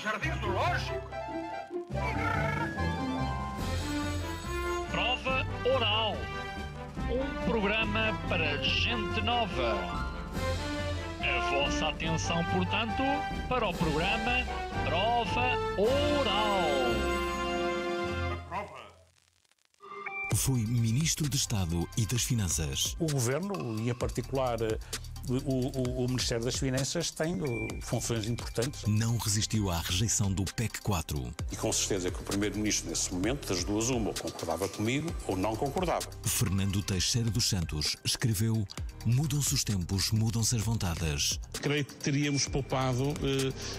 Jardim jardins do lógico. Prova Oral. Um programa para gente nova. A vossa atenção, portanto, para o programa Prova Oral. A prova foi Ministro de Estado e das Finanças. O Governo, e em particular eh, o, o, o, Ministério das Finanças tem funções importantes. Não resistiu à rejeição do PEC 4. E com certeza que o Primeiro-Ministro, nesse momento, das duas, uma, ou concordava comigo ou não concordava. Fernando Teixeira dos Santos escreveu: Mudam-se os tempos, mudam-se as vontades. Creio que teríamos poupado uh,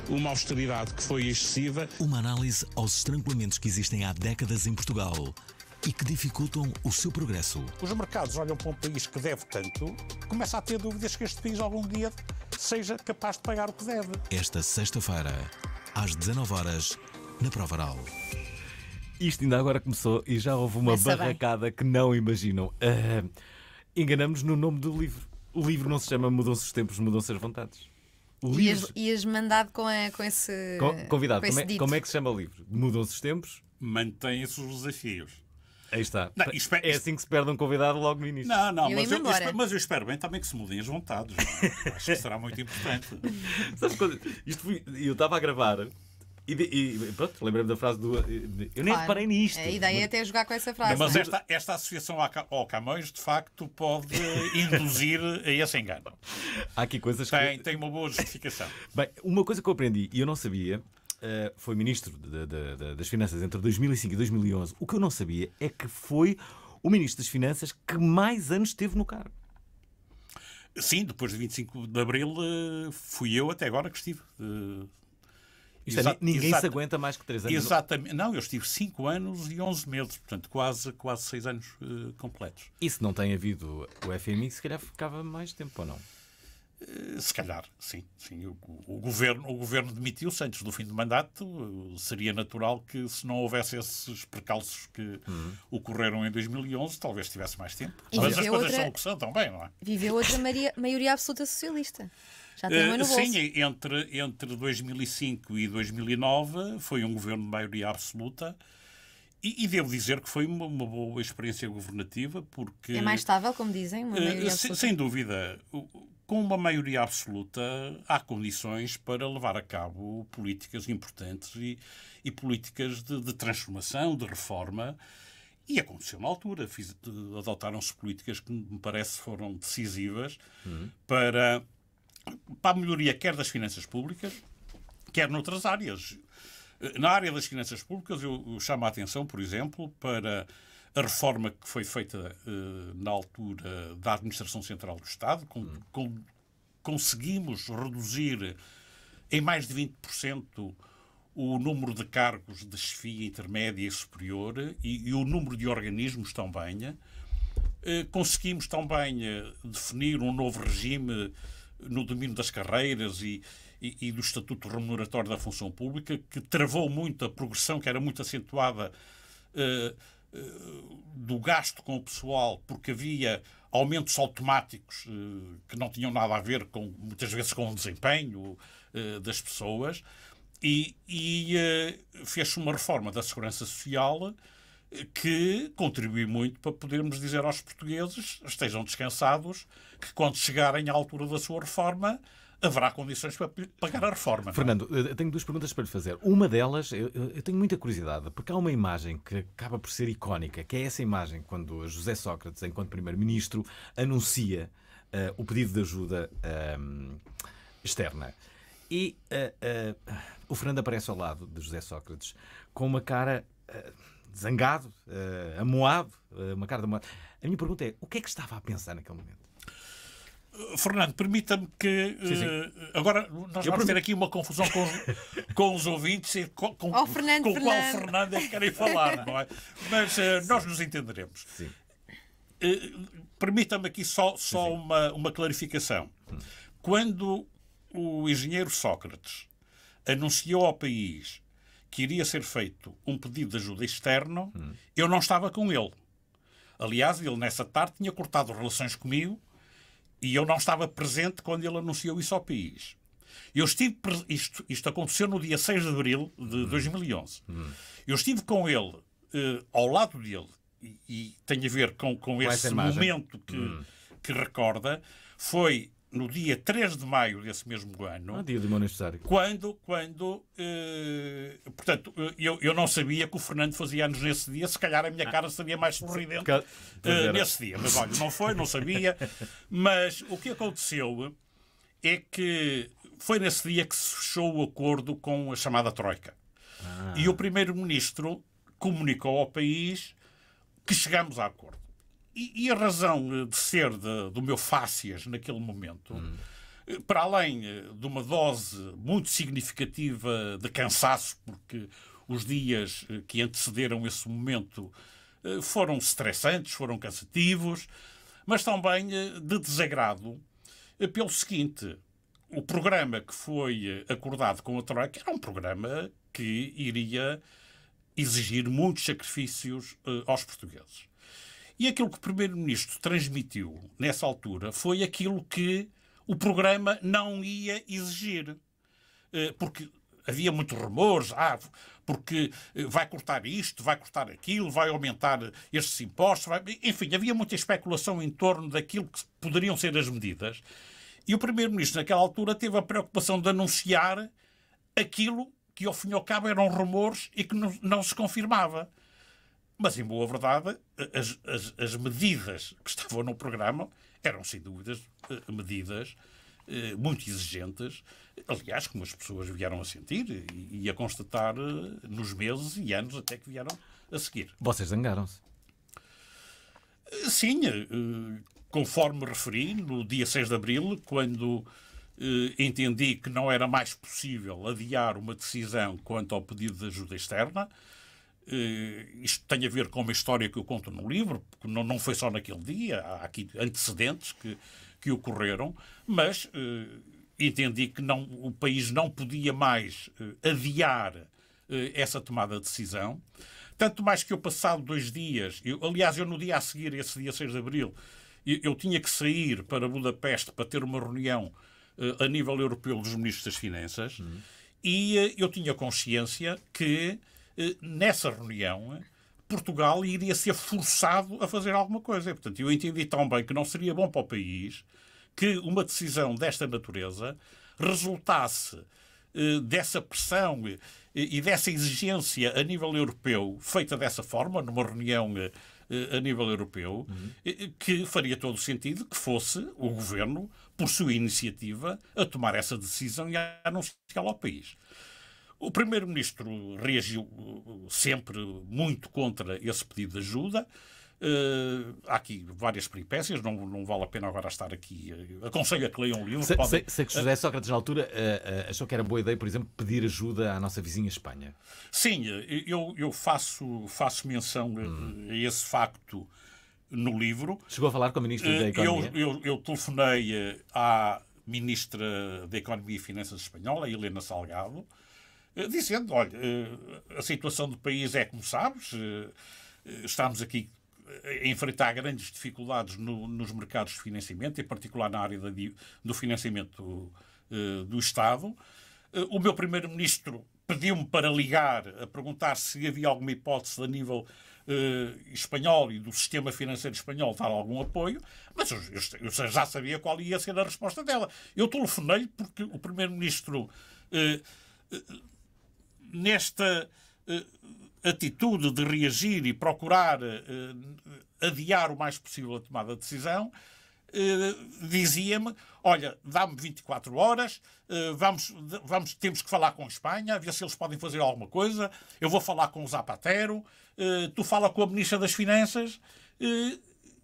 uma austeridade que foi excessiva. Uma análise aos estrangulamentos que existem há décadas em Portugal e que dificultam o seu progresso. Os mercados olham para um país que deve tanto, começa a ter dúvidas que este país algum dia seja capaz de pagar o que deve. Esta sexta-feira, às 19 horas, na Prova Oral. Isto ainda agora começou e já houve uma Essa barracada que não imaginam. Uh, ah, enganamos no nome do livro. O livro não se chama Mudam-se os Tempos, Mudam-se as Vontades. Ias, ias mandado com, a, com esse. convidado, com esse como, é, como, é, que se chama o livro? Mudam-se os tempos? mantém se os desafios. Aí está. Não, é, é assim que se perde um convidado logo no início. Não, não, eu mas, eu, eu espero, mas eu espero bem também que se mudem as vontades. É? Acho que será muito importante. Sabes quando, isto foi, eu estava a gravar e, e, pronto, lembrei-me da frase do. Eu nem claro. reparei nisto. A ideia é mas... é até jogar com essa frase. Não, mas esta, esta associação ao Camões, de facto, pode induzir a esse engano. Há aqui coisas tem, que. Tem uma boa justificação. Bem, uma coisa que eu aprendi e eu não sabia eh, foi ministro de, de, de, das Finanças entre 2005 e 2011. O que eu não sabia é que foi o ministro das Finanças que mais anos teve no cargo. Sim, depois de 25 de Abril eh, fui eu até agora que estive. Eh, Isto é, ninguém se aguenta mais que 3 anos. É? Exatamente. Não, eu estive 5 anos e 11 meses, portanto, quase, quase 6 anos uh, completos. E se não tem havido o FMI, se calhar ficava mais tempo ou não? Eh, se calhar, sim, sim. O, o, governo, o governo demitiu-se antes do fim do mandato. Seria natural que, se não houvesse esses percalços que uhum. ocorreram em 2011, talvez tivesse mais tempo. E Mas as coisas outra... são o que são também, não é? Viveu outra maioria, maioria absoluta socialista. Já tem um ano eh, Sim, bolso. entre, entre 2005 e 2009 foi um governo de maioria absoluta. E, e, devo dizer que foi uma, uma, boa experiência governativa, porque. É mais estável, como dizem, uma eh, maioria se, Sem dúvida. O, com uma maioria absoluta, há condições para levar a cabo políticas importantes e, e políticas de, de, transformação, de reforma. E aconteceu na altura. Adotaram-se políticas que me parece foram decisivas uhum. para, para a melhoria quer das finanças públicas, quer noutras áreas. Na área das finanças públicas, eu, eu chamo a atenção, por exemplo, para a reforma que foi feita uh, na altura da Administração Central do Estado, com, com, conseguimos reduzir em mais de 20% o número de cargos de chefia intermédia e superior e, e o número de organismos também. Uh, conseguimos também eh, definir um novo regime no domínio das carreiras e, e, e, do estatuto remuneratório da função pública, que travou muito a progressão, que era muito acentuada uh, eh, do gasto com o pessoal, porque havia aumentos automáticos eh, que não tinham nada a ver com, muitas vezes, com o desempenho eh, das pessoas, e, e fez-se uma reforma da Segurança Social que contribui muito para podermos dizer aos portugueses, estejam descansados, que quando chegarem à altura da sua reforma, haverá condições para pagar a reforma. Não? É? Fernando, eh, tenho duas perguntas para lhe fazer. Uma delas, eu, eu, tenho muita curiosidade, porque há uma imagem que acaba por ser icónica, que é essa imagem quando José Sócrates, enquanto Primeiro-Ministro, anuncia uh, o pedido de ajuda ehm, externa. E uh, o Fernando aparece ao lado de José Sócrates com uma cara zangado, amoado, uma cara de amoado. A minha pergunta é, o que é que estava a pensar naquele momento? Fernando, permita-me que. Sim, sim. Eh, agora, nós Eu vamos ter aqui uma confusão com os, com os ouvintes e com, com, oh, Fernando, com Fernando. qual Fernando é que querem falar, não é? Mas uh, nós nos entenderemos. Uh, permita-me aqui só, só sim, Uma, uma clarificação. Hum. Quando o engenheiro Sócrates anunciou ao país que iria ser feito um pedido de ajuda externo, hum. eu não estava com ele. Aliás, ele nessa tarde tinha cortado relações comigo e eu não estava presente quando ele anunciou isso ao país. Eu estive, isto, isto aconteceu no dia 6 de abril de hum. 2011. Hum. Eu estive com ele, eh, ao lado dele, e, e, tem a ver com, com, com esse momento que, hum. que recorda, foi no dia 3 de maio desse mesmo ano. No ah, dia do meu aniversário. Quando, quando eh, portanto, eh, eu, eu não sabia que o Fernando fazia anos nesse dia, se calhar a minha cara seria mais sorridente eh, nesse dia. Mas olha, não foi, não sabia. Mas o que aconteceu é que foi nesse dia que se fechou o acordo com a chamada Troika. Ah. E o primeiro-ministro comunicou ao país que chegamos a acordo. E, e a razão eh, de ser de, do meu fácias naquele momento, hum. para além eh, de uma dose muito significativa de cansaço, porque os dias que antecederam esse momento foram estressantes, foram cansativos, mas também de desagrado pelo seguinte: o programa que foi acordado com a Troika era um programa que iria exigir muitos sacrifícios aos portugueses. E aquilo que o Primeiro-Ministro transmitiu nessa altura foi aquilo que o programa não ia exigir. Eh, porque havia muitos rumores, ah, porque eh, vai cortar isto, vai cortar aquilo, vai aumentar estes impostos, vai... enfim, havia muita especulação em torno daquilo que poderiam ser as medidas. E o Primeiro-Ministro, naquela altura, teve a preocupação de anunciar aquilo que, ao fim e ao cabo, eram rumores e que não, não se confirmava. Mas, em boa verdade, as, as, as medidas que estavam no programa eram, sem dúvidas, eh, medidas eh, muito exigentes, aliás, como as pessoas vieram a sentir e a constatar eh, nos meses e anos até que vieram a seguir. Vocês zangaram-se? Sim, conforme referi, no dia 6 de abril, quando entendi que não era mais possível adiar uma decisão quanto ao pedido de ajuda externa, eh, isto tem a ver com uma história que eu conto no livro, porque não, não foi só naquele dia, há aqui antecedentes que, que ocorreram, mas eh, entendi que não, o país não podia mais eh, adiar essa tomada de decisão. Tanto mais que eu, passado dois dias, eu, aliás, eu no dia a seguir, esse dia 6 de abril, eu, eu tinha que sair para Budapeste para ter uma reunião uh, a nível europeu dos ministros das Finanças uhum. e uh, eu tinha consciência que eh, nessa reunião, Portugal iria ser forçado a fazer alguma coisa. portanto, eu entendi tão bem que não seria bom para o país que uma decisão desta natureza resultasse eh, dessa pressão eh, e dessa exigência a nível europeu, feita dessa forma, numa reunião a nível europeu, uhum. que faria todo o sentido que fosse o governo, por sua iniciativa, a tomar essa decisão e a anunciá-la ao país. O primeiro-ministro reagiu eh, sempre muito contra esse pedido de ajuda. Uh, há aqui várias peripécias, não, não vale a pena agora estar aqui. Eh, aconselho a que leiam o livro. Sei, podem... sei, sei que José Sócrates, na altura, uh, uh, achou que era boa ideia, por exemplo, pedir ajuda à nossa vizinha Espanha. Sim, eu, eu faço, faço menção hum. a esse facto no livro. Chegou a falar com a Ministra da Economia? Eu, eu, eu telefonei à Ministra da Economia e Finanças Espanhola, Helena Salgado, eh, dizendo: olha, eh, a situação do país é como sabes, eh, estamos aqui a enfrentar grandes dificuldades no, nos mercados de financiamento, em particular na área do financiamento do, do Estado. O meu primeiro-ministro pediu-me para ligar a perguntar se havia alguma hipótese a nível espanhol e do sistema financeiro espanhol dar algum apoio, mas eu, eu, eu já sabia qual ia ser a resposta dela. Eu telefonei porque o primeiro-ministro nesta eh, atitude de reagir e procurar eh, adiar o mais possível a tomada de decisão, Uh, dizia-me: olha, dá-me 24 horas, uh, vamos, vamos, temos que falar com a Espanha, ver se eles podem fazer alguma coisa. Eu vou falar com o Zapatero, uh, tu fala com a Ministra das Finanças. eu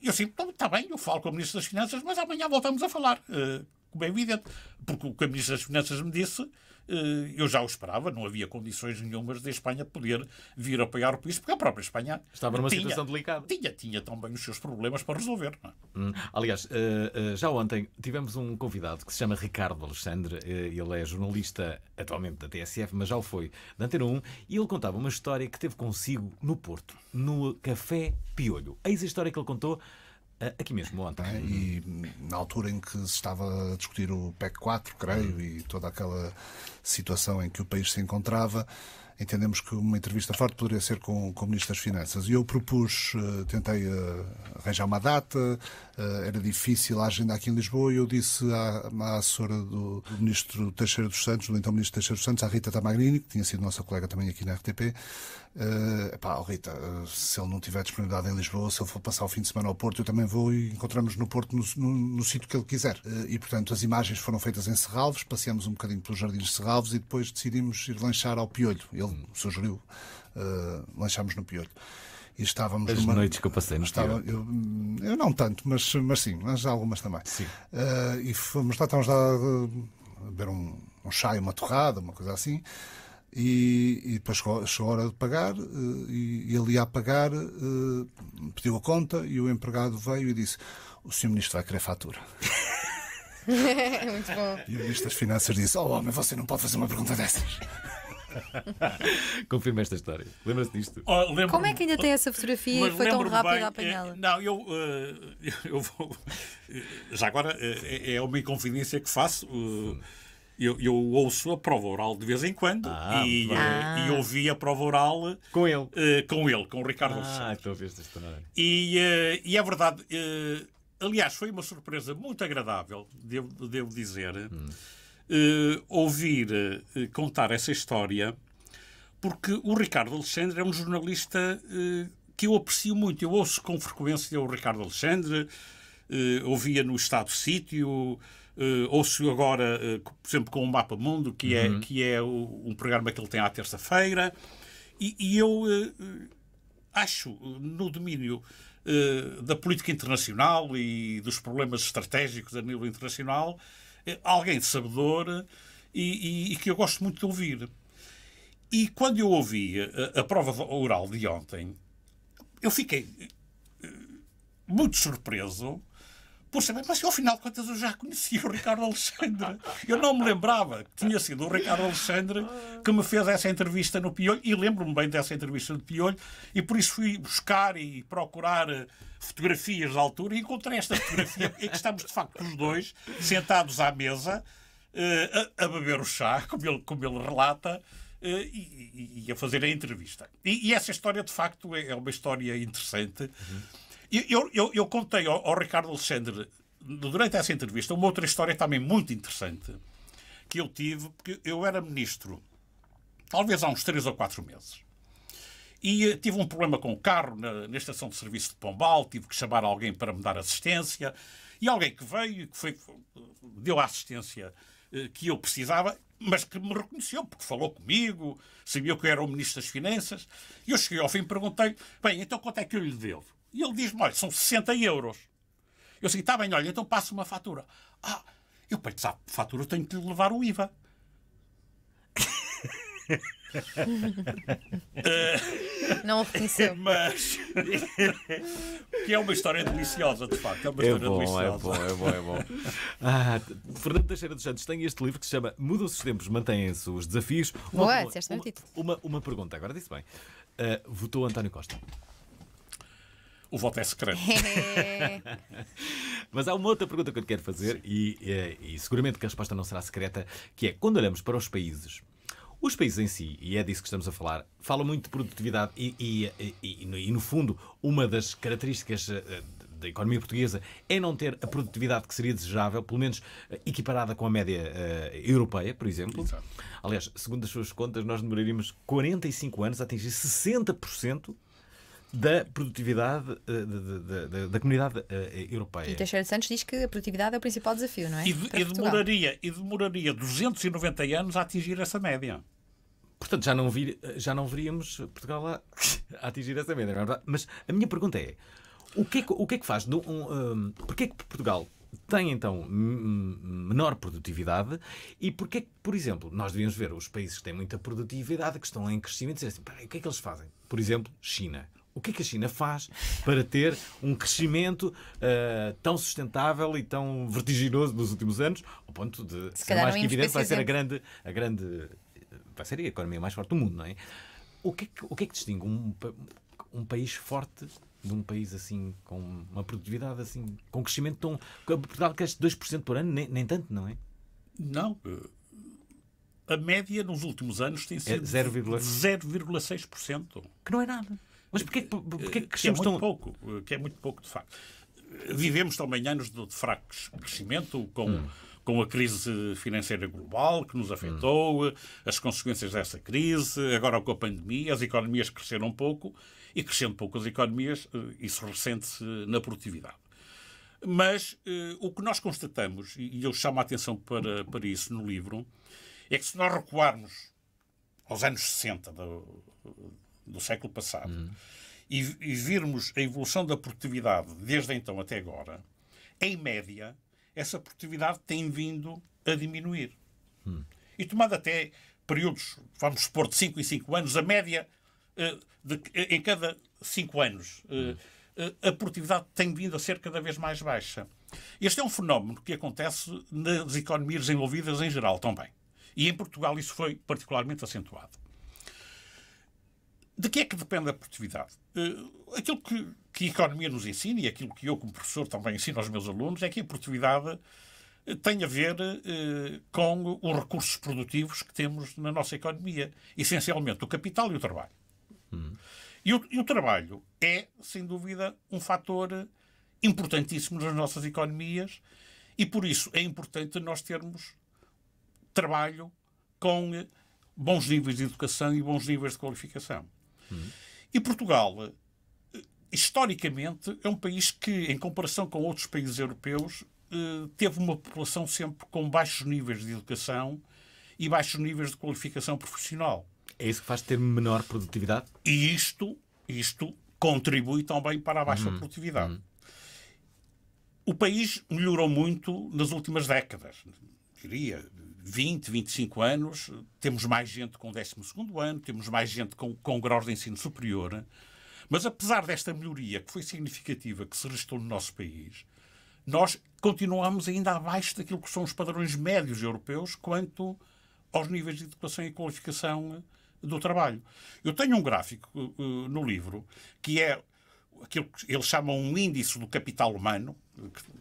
assim, está bem, eu falo com a Ministra das Finanças, mas amanhã voltamos a falar. Como é evidente, porque o que a Ministra das Finanças me disse eh, eu já o esperava, não havia condições nenhumas de Espanha poder vir apoiar o país, porque a própria Espanha estava numa tinha, situação delicada. Tinha, tinha também os seus problemas para resolver. É? Hum. Aliás, eh, eh, já ontem tivemos um convidado que se chama Ricardo Alexandre, ele é jornalista atualmente da TSF, mas já o foi da Antena 1, e ele contava uma história que teve consigo no Porto, no Café Piolho. Eis a história que ele contou ah, aqui mesmo ontem. É, e na altura em que se estava a discutir o PEC 4, creio, e toda aquela situação em que o país se encontrava, entendemos que uma entrevista forte poderia ser com, com o Ministro das Finanças. E eu propus, eh, tentei eh, arranjar uma data, eh, era difícil a agenda aqui em Lisboa, e eu disse à, à assessora do, do Ministro Teixeira dos Santos, do então Ministro Teixeira dos Santos, à Rita Tamagrini, que tinha sido nossa colega também aqui na RTP, Uh, pá, oh, Rita, uh, se ele não tiver disponibilidade em Lisboa, se ele for passar o fim de semana ao Porto, eu também vou e encontramos no Porto, no, no, no sítio que ele quiser. Uh, e, portanto, as imagens foram feitas em Serralves, passeamos um bocadinho pelos jardins de Serralves e depois decidimos ir lanchar ao Piolho. Ele sugeriu, uh, eh, lanchámos no piolho. E estávamos As numa... noites que eu passei no estava, eu, eu, não tanto, mas, mas sim, mas algumas também. Sim. Uh, e fomos lá, estávamos lá eh, a beber um, um chá uma torrada, uma coisa assim. E, e, depois chegou a hora de pagar e ele ia a pagar pediu a conta e o empregado veio e disse o senhor ministro vai querer fatura é Muito bom. e o ministro das finanças disse oh homem, você não pode fazer uma pergunta dessas Confirma esta história. Lembra-se disto? Oh, Como é que ainda tem essa fotografia e foi tão rápido bem, a apanhá-la? É, não, eu, eh, eu vou. Eh, já agora, eh, é, é uma inconfidência que faço. Eu, eu, ouço a prova oral de vez em quando ah, e, ah. e, ouvi a prova oral com ele, uh, com, ele com o Ricardo ah, estou a ver esta história. E, uh, e é verdade, uh, aliás, foi uma surpresa muito agradável, devo, devo dizer. Hum. Eh, ouvir eh, contar essa história, porque o Ricardo Alexandre é um jornalista eh, que eu aprecio muito. Eu ouço com frequência o Ricardo Alexandre, ouvia no Estado Sítio, ouço agora, por exemplo, com o Mapa Mundo, que é, uhum. é, que é o, um programa que ele tem à terça-feira, e, e, eu acho, no domínio da política internacional e dos problemas estratégicos a nível internacional, alguém sabedor e, e, e, que eu gosto muito de ouvir. E quando eu ouvi a, a prova oral de ontem, eu fiquei eh, muito surpreso Poxa, mas eu, afinal de contas eu já conhecia o Ricardo Alexandre. Eu não me lembrava que tinha sido o Ricardo Alexandre que me fez essa entrevista no Piolho, e lembro-me bem dessa entrevista no Piolho, e por isso fui buscar e procurar eh, fotografias da altura e encontrei esta fotografia em que estamos de facto os dois sentados à mesa eh, a, beber o chá, como ele, como ele relata. Eh, e, e, e, a fazer a entrevista. E, e, essa história, de facto, é, é uma história interessante. Uhum eu, eu, eu contei ao, ao, Ricardo Alexandre, durante essa entrevista, uma outra história também muito interessante que eu tive, porque eu era ministro, talvez há uns três ou quatro meses. E eh, tive um problema com o carro na, na estação de serviço de Pombal, tive que chamar alguém para me dar assistência, e alguém que veio, que foi, eh, deu a assistência eh, que eu precisava, mas que me reconheceu, porque falou comigo, sabia que eu era o Ministro das Finanças, e eu cheguei ao fim e perguntei, bem, então quanto é que eu lhe devo? E ele diz-me: olha, são 60 euros. Eu digo assim, está bem, olha, então passo uma fatura. Ah, eu para a fatura tenho que lhe levar o IVA. Não reconheceu. Mas. que é uma história deliciosa, de facto. É uma é história bom, é deliciosa. É bom, é bom, é bom. Ah, Fernando Teixeira dos Santos tem este livro que se chama Mudam-se os Tempos, Mantêm-se os Desafios. Uma, Boa, é uma, uma, uma, pergunta, agora disse bem. Uh, votou António Costa? o voto é secreto. Mas há uma outra pergunta que eu quero fazer, e, e, eh, e seguramente que a resposta não será secreta, que é quando olhamos para os países. Os países em si, e é disso que estamos a falar, falam muito de produtividade e, e, e no fundo, uma das características eh, eh, da economia portuguesa é não ter a produtividade que seria desejável, pelo menos equiparada com a média uh, europeia, por exemplo. Exato. Aliás, segundo as suas contas, nós demoraríamos 45 anos a atingir 60% da produtividade da, eh, da, da comunidade eh, europeia. E Teixeira Santos diz que a produtividade é o principal desafio, não é? E, e demoraria, e demoraria 290 anos a atingir essa média. Portanto, já não, vir, já não veríamos Portugal a, a atingir essa média, não é verdade? Mas a minha pergunta é: o que é que, o que, é que faz? Um, um, Porquê é que Portugal tem então menor produtividade e porque é que, por exemplo, nós devíamos ver os países que têm muita produtividade, que estão em crescimento, dizer assim, peraí, o que é que eles fazem? Por exemplo, China. O que é que a China faz para ter um crescimento uh, tão sustentável e tão vertiginoso nos últimos anos, ao ponto de, se, se mais que evidente, vai ser a grande, a grande. vai ser a economia mais forte do mundo, não é? O que é que, o que, é que distingue um, um país forte de um país assim, com uma produtividade assim, com um crescimento tão. Portugal cresce 2% por ano, nem, nem tanto, não é? Não. Eh, a média nos últimos anos tem é sido é 0,6%. Que não é nada. Mas porquê, eh, porquê que crescemos que é muito tão... pouco? Eh, que é muito pouco, de facto. Vivemos também anos de, de fraco crescimento, com, hum. com a crise financeira global que nos afetou, hum. Eh, as consequências dessa crise, agora com a pandemia, as economias cresceram pouco, e crescendo pouco as economias, isso ressente-se na produtividade. Mas eh, o que nós constatamos, e eu chamo a atenção para, para isso no livro, é que se nós recuarmos aos anos 60 do século passado, uhum. e, e virmos a evolução da produtividade desde então até agora, em média, essa produtividade tem vindo a diminuir. Uhum. E tomando até períodos, vamos supor, de 5 em 5 anos, a média uh, de, eh, em cada 5 anos, uh, uhum. uh, a produtividade tem vindo a ser cada vez mais baixa. Este é um fenómeno que acontece nas economias desenvolvidas em geral também. E em Portugal isso foi particularmente acentuado. De que é que depende a produtividade? Uh, aquilo que, que, a economia nos ensina e aquilo que eu, como professor, também ensino aos meus alunos é que a produtividade eh, tem a ver uh, com os recursos produtivos que temos na nossa economia, essencialmente o capital e o trabalho. Hum. E, o, e o trabalho é, sem dúvida, um fator importantíssimo nas nossas economias e por isso é importante nós termos trabalho com bons níveis de educação e bons níveis de qualificação. E Portugal, eh, historicamente, é um país que, em comparação com outros países europeus, eh, teve uma população sempre com baixos níveis de educação e baixos níveis de qualificação profissional. É isso que faz ter menor produtividade? E isto, isto contribui também para a baixa uhum. produtividade. Uhum. O país melhorou muito nas últimas décadas, diria, 20, 25 anos, temos mais gente com 12 ano, temos mais gente com, com graus de ensino superior. Mas apesar desta melhoria que foi significativa que se restou no nosso país, nós continuamos ainda abaixo daquilo que são os padrões médios europeus quanto aos níveis de educação e qualificação eh, do trabalho. Eu tenho um gráfico uh, no livro que é aquilo que eles chamam um índice do capital humano.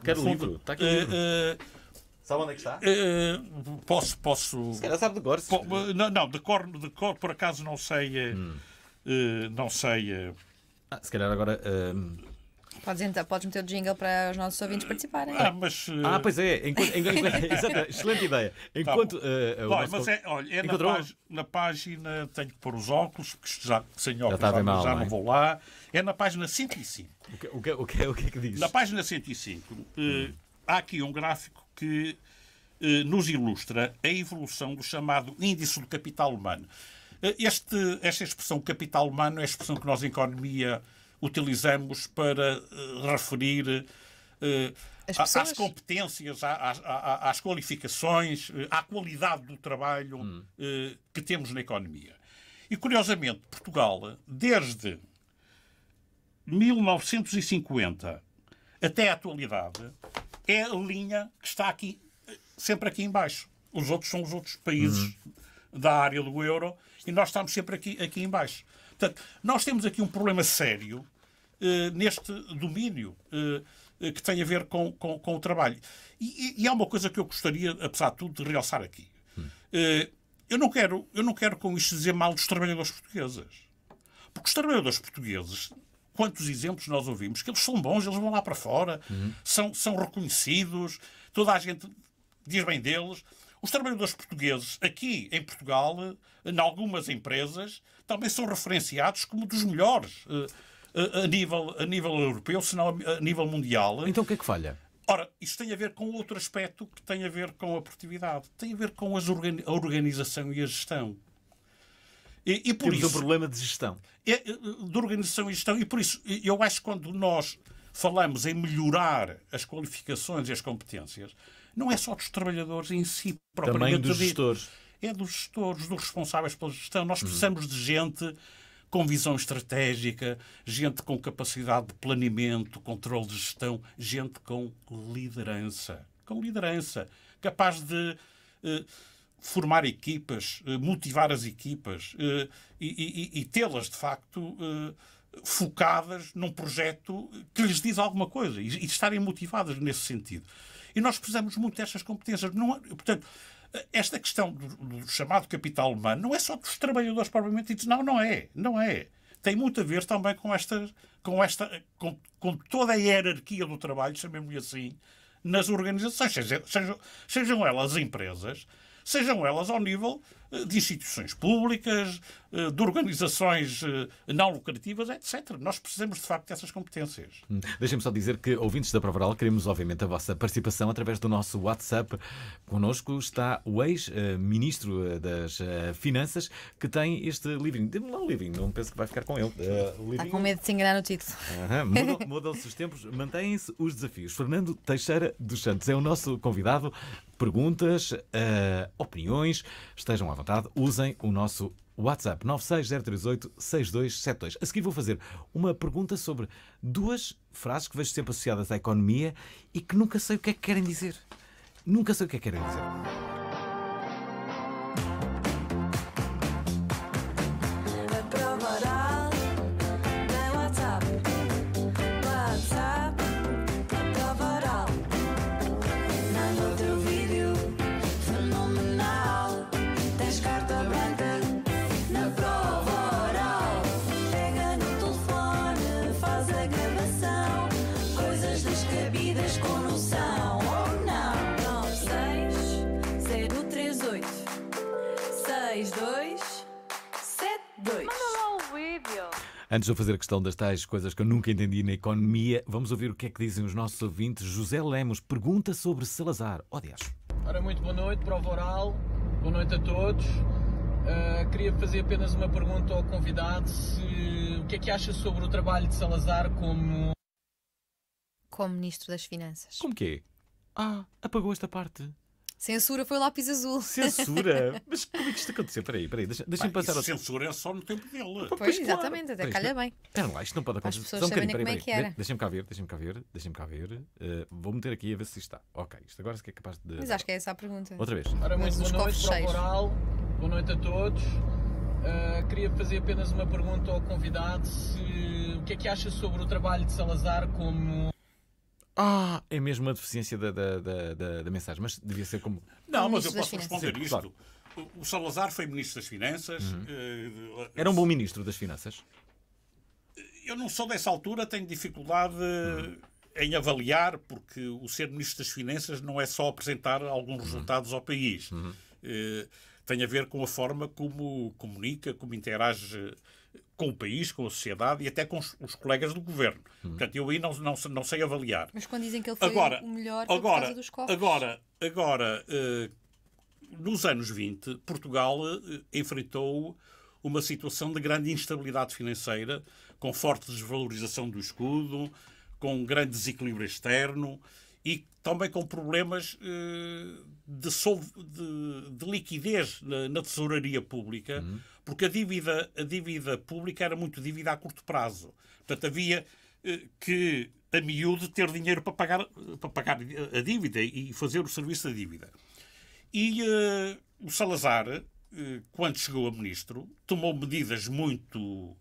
Quero o livro, está aqui o livro. Uh, uh, Sabe onde é que está? Uh, posso, posso. Se calhar sabe de cor. Po... Eh, não, não, de cor, de cor, por acaso não sei. Hum. Uh, não sei. Uh... Ah, se calhar agora. Ehm, podes, entrar, podes meter o jingle para os nossos ouvintes participarem. Ah, mas, uh... ah pois é. Enquanto, exato, excelente ideia. Tá enquanto. Tá uh, é, olha, é na, na, página. Tenho que pôr os óculos, porque já, sem óculos já, já, mal, já não, é? vou lá. É na página 105. O que, o que, o que, o que é, é que diz? Na página 105, hum. há aqui um gráfico que eh, nos ilustra a evolução do chamado índice do capital humano. Eh, este, esta expressão capital humano é a expressão que nós em economia utilizamos para eh, referir eh, às competências, às, às, qualificações, eh, à qualidade do trabalho hum. Eh, que temos na economia. E curiosamente, Portugal, desde 1950 até à atualidade, é a linha que está aqui, sempre aqui embaixo. Os outros são os outros países uhum. da área do euro e nós estamos sempre aqui, aqui embaixo. Portanto, nós temos aqui um problema sério eh, neste domínio eh, eh, que tem a ver com, com, com o trabalho. E, e, e, há uma coisa que eu gostaria, apesar de tudo, de realçar aqui. Hum. eu, não quero, eu não quero com isto dizer mal dos trabalhadores portugueses. Porque os trabalhadores portugueses quantos exemplos nós ouvimos, que eles são bons, eles vão lá para fora, uhum. são, são reconhecidos, toda a gente diz bem deles. Os trabalhadores portugueses, aqui em Portugal, eh, em algumas empresas, também são referenciados como dos melhores eh, eh, a, nível, a nível europeu, se não a nível mundial. Então o que é que falha? Ora, isto tem a ver com outro aspecto que tem a ver com a produtividade, tem a ver com as a organização e a gestão. E, e por Temos isso, um problema de gestão. É, é, de organização e gestão. E por isso, eu acho que quando nós falamos em melhorar as qualificações e as competências, não é só dos trabalhadores em si, propriamente Também dos gestores. É dos gestores, dos responsáveis pela gestão. Nós hum. precisamos de gente com visão estratégica, gente com capacidade de planeamento, controle de gestão, gente com liderança. Com liderança. Capaz de. Eh, formar equipas, eh, motivar as equipas eh, e, e, e tê-las, de facto, eh, focadas num projeto que lhes diz alguma coisa e, estarem motivadas nesse sentido. E nós precisamos muito destas competências. Não, portanto, esta questão do, do, chamado capital humano não é só dos trabalhadores propriamente ditos. Não, não é. Não é. Tem muito a ver também com esta, com esta, com, com toda a hierarquia do trabalho, chamemos-lhe assim, nas organizações, sejam, sejam, sejam elas empresas, sejam elas ao nível eh, de instituições públicas, eh, de organizações eh, não lucrativas, etc. Nós precisamos, de facto, dessas competências. Hum. Deixem-me só dizer que, ouvintes da Provaral, queremos, obviamente, a vossa participação através do nosso WhatsApp. Conosco está o ex-ministro das Finanças, que tem este livrinho. Dê-me lá o livrinho, não penso que vai ficar com ele. Uh, está com medo de se enganar no título. Uhum. Mudam-se os tempos, mantêm-se os desafios. Fernando Teixeira dos Santos é o nosso convidado perguntas, uh, opiniões. Estejam à vontade, usem o nosso WhatsApp 960386272. A seguir vou fazer uma pergunta sobre duas frases que vejo sempre associadas à economia e que nunca sei o que é que querem dizer. Nunca sei o que é que querem dizer. Antes de eu fazer a questão das tais coisas que eu nunca entendi na economia, vamos ouvir o que é que dizem os nossos ouvintes. José Lemos pergunta sobre Salazar. Oh, Deus. Ora, muito boa noite, prova oral. Boa noite a todos. Uh, queria fazer apenas uma pergunta ao convidado: se, o que é que acha sobre o trabalho de Salazar como. Como Ministro das Finanças. Como quê? É? Ah, apagou esta parte. Censura foi o lápis azul. Censura? Mas como é que isto aconteceu? Espera aí, espera aí. Deixa-me deixa passar ao... Censura é só no tempo dele. Pois, pois claro. exatamente, até calha bem. Espera lá, isto não pode acontecer. As pessoas um saberem como é que era. Deixa-me cá ver, deixa-me cá ver, deixa-me cá ver. Uh, vou meter aqui a ver se está. Ok, isto agora se é capaz de... Mas acho que é essa a pergunta. Outra vez. Ora, muito boa noite para o Boa noite a todos. Uh, queria fazer apenas uma pergunta ao convidado. Se, o que é que acha sobre o trabalho de Salazar como ah, é mesmo a deficiência da, da, da, da, da mensagem, mas devia ser como. Não, mas eu posso responder Sim, isto. Claro. O Salazar foi ministro das Finanças. Uhum. Eh, Era um bom ministro das Finanças? Eu não sou dessa altura, tenho dificuldade uhum. em avaliar, porque o ser ministro das Finanças não é só apresentar alguns uhum. resultados uhum. ao país. Uhum. Eh, tem a ver com a forma como comunica, como interage com o país, com a sociedade e até com os, os colegas do governo. Hum. Portanto, eu aí não, não, não, sei avaliar. Mas quando dizem que ele foi agora, o melhor foi agora, por causa dos cofres. Agora, agora eh, nos anos 20, Portugal eh, enfrentou uma situação de grande instabilidade financeira, com forte desvalorização do escudo, com grande desequilíbrio externo e também com problemas eh, de, de, de, liquidez na, na tesouraria pública, hum. Porque a dívida, a dívida pública era muito dívida a curto prazo. Portanto, havia eh, que, a miúdo, ter dinheiro para pagar, para pagar a dívida e fazer o serviço da dívida. E uh, o Salazar, eh, quando chegou a ministro, tomou medidas muito,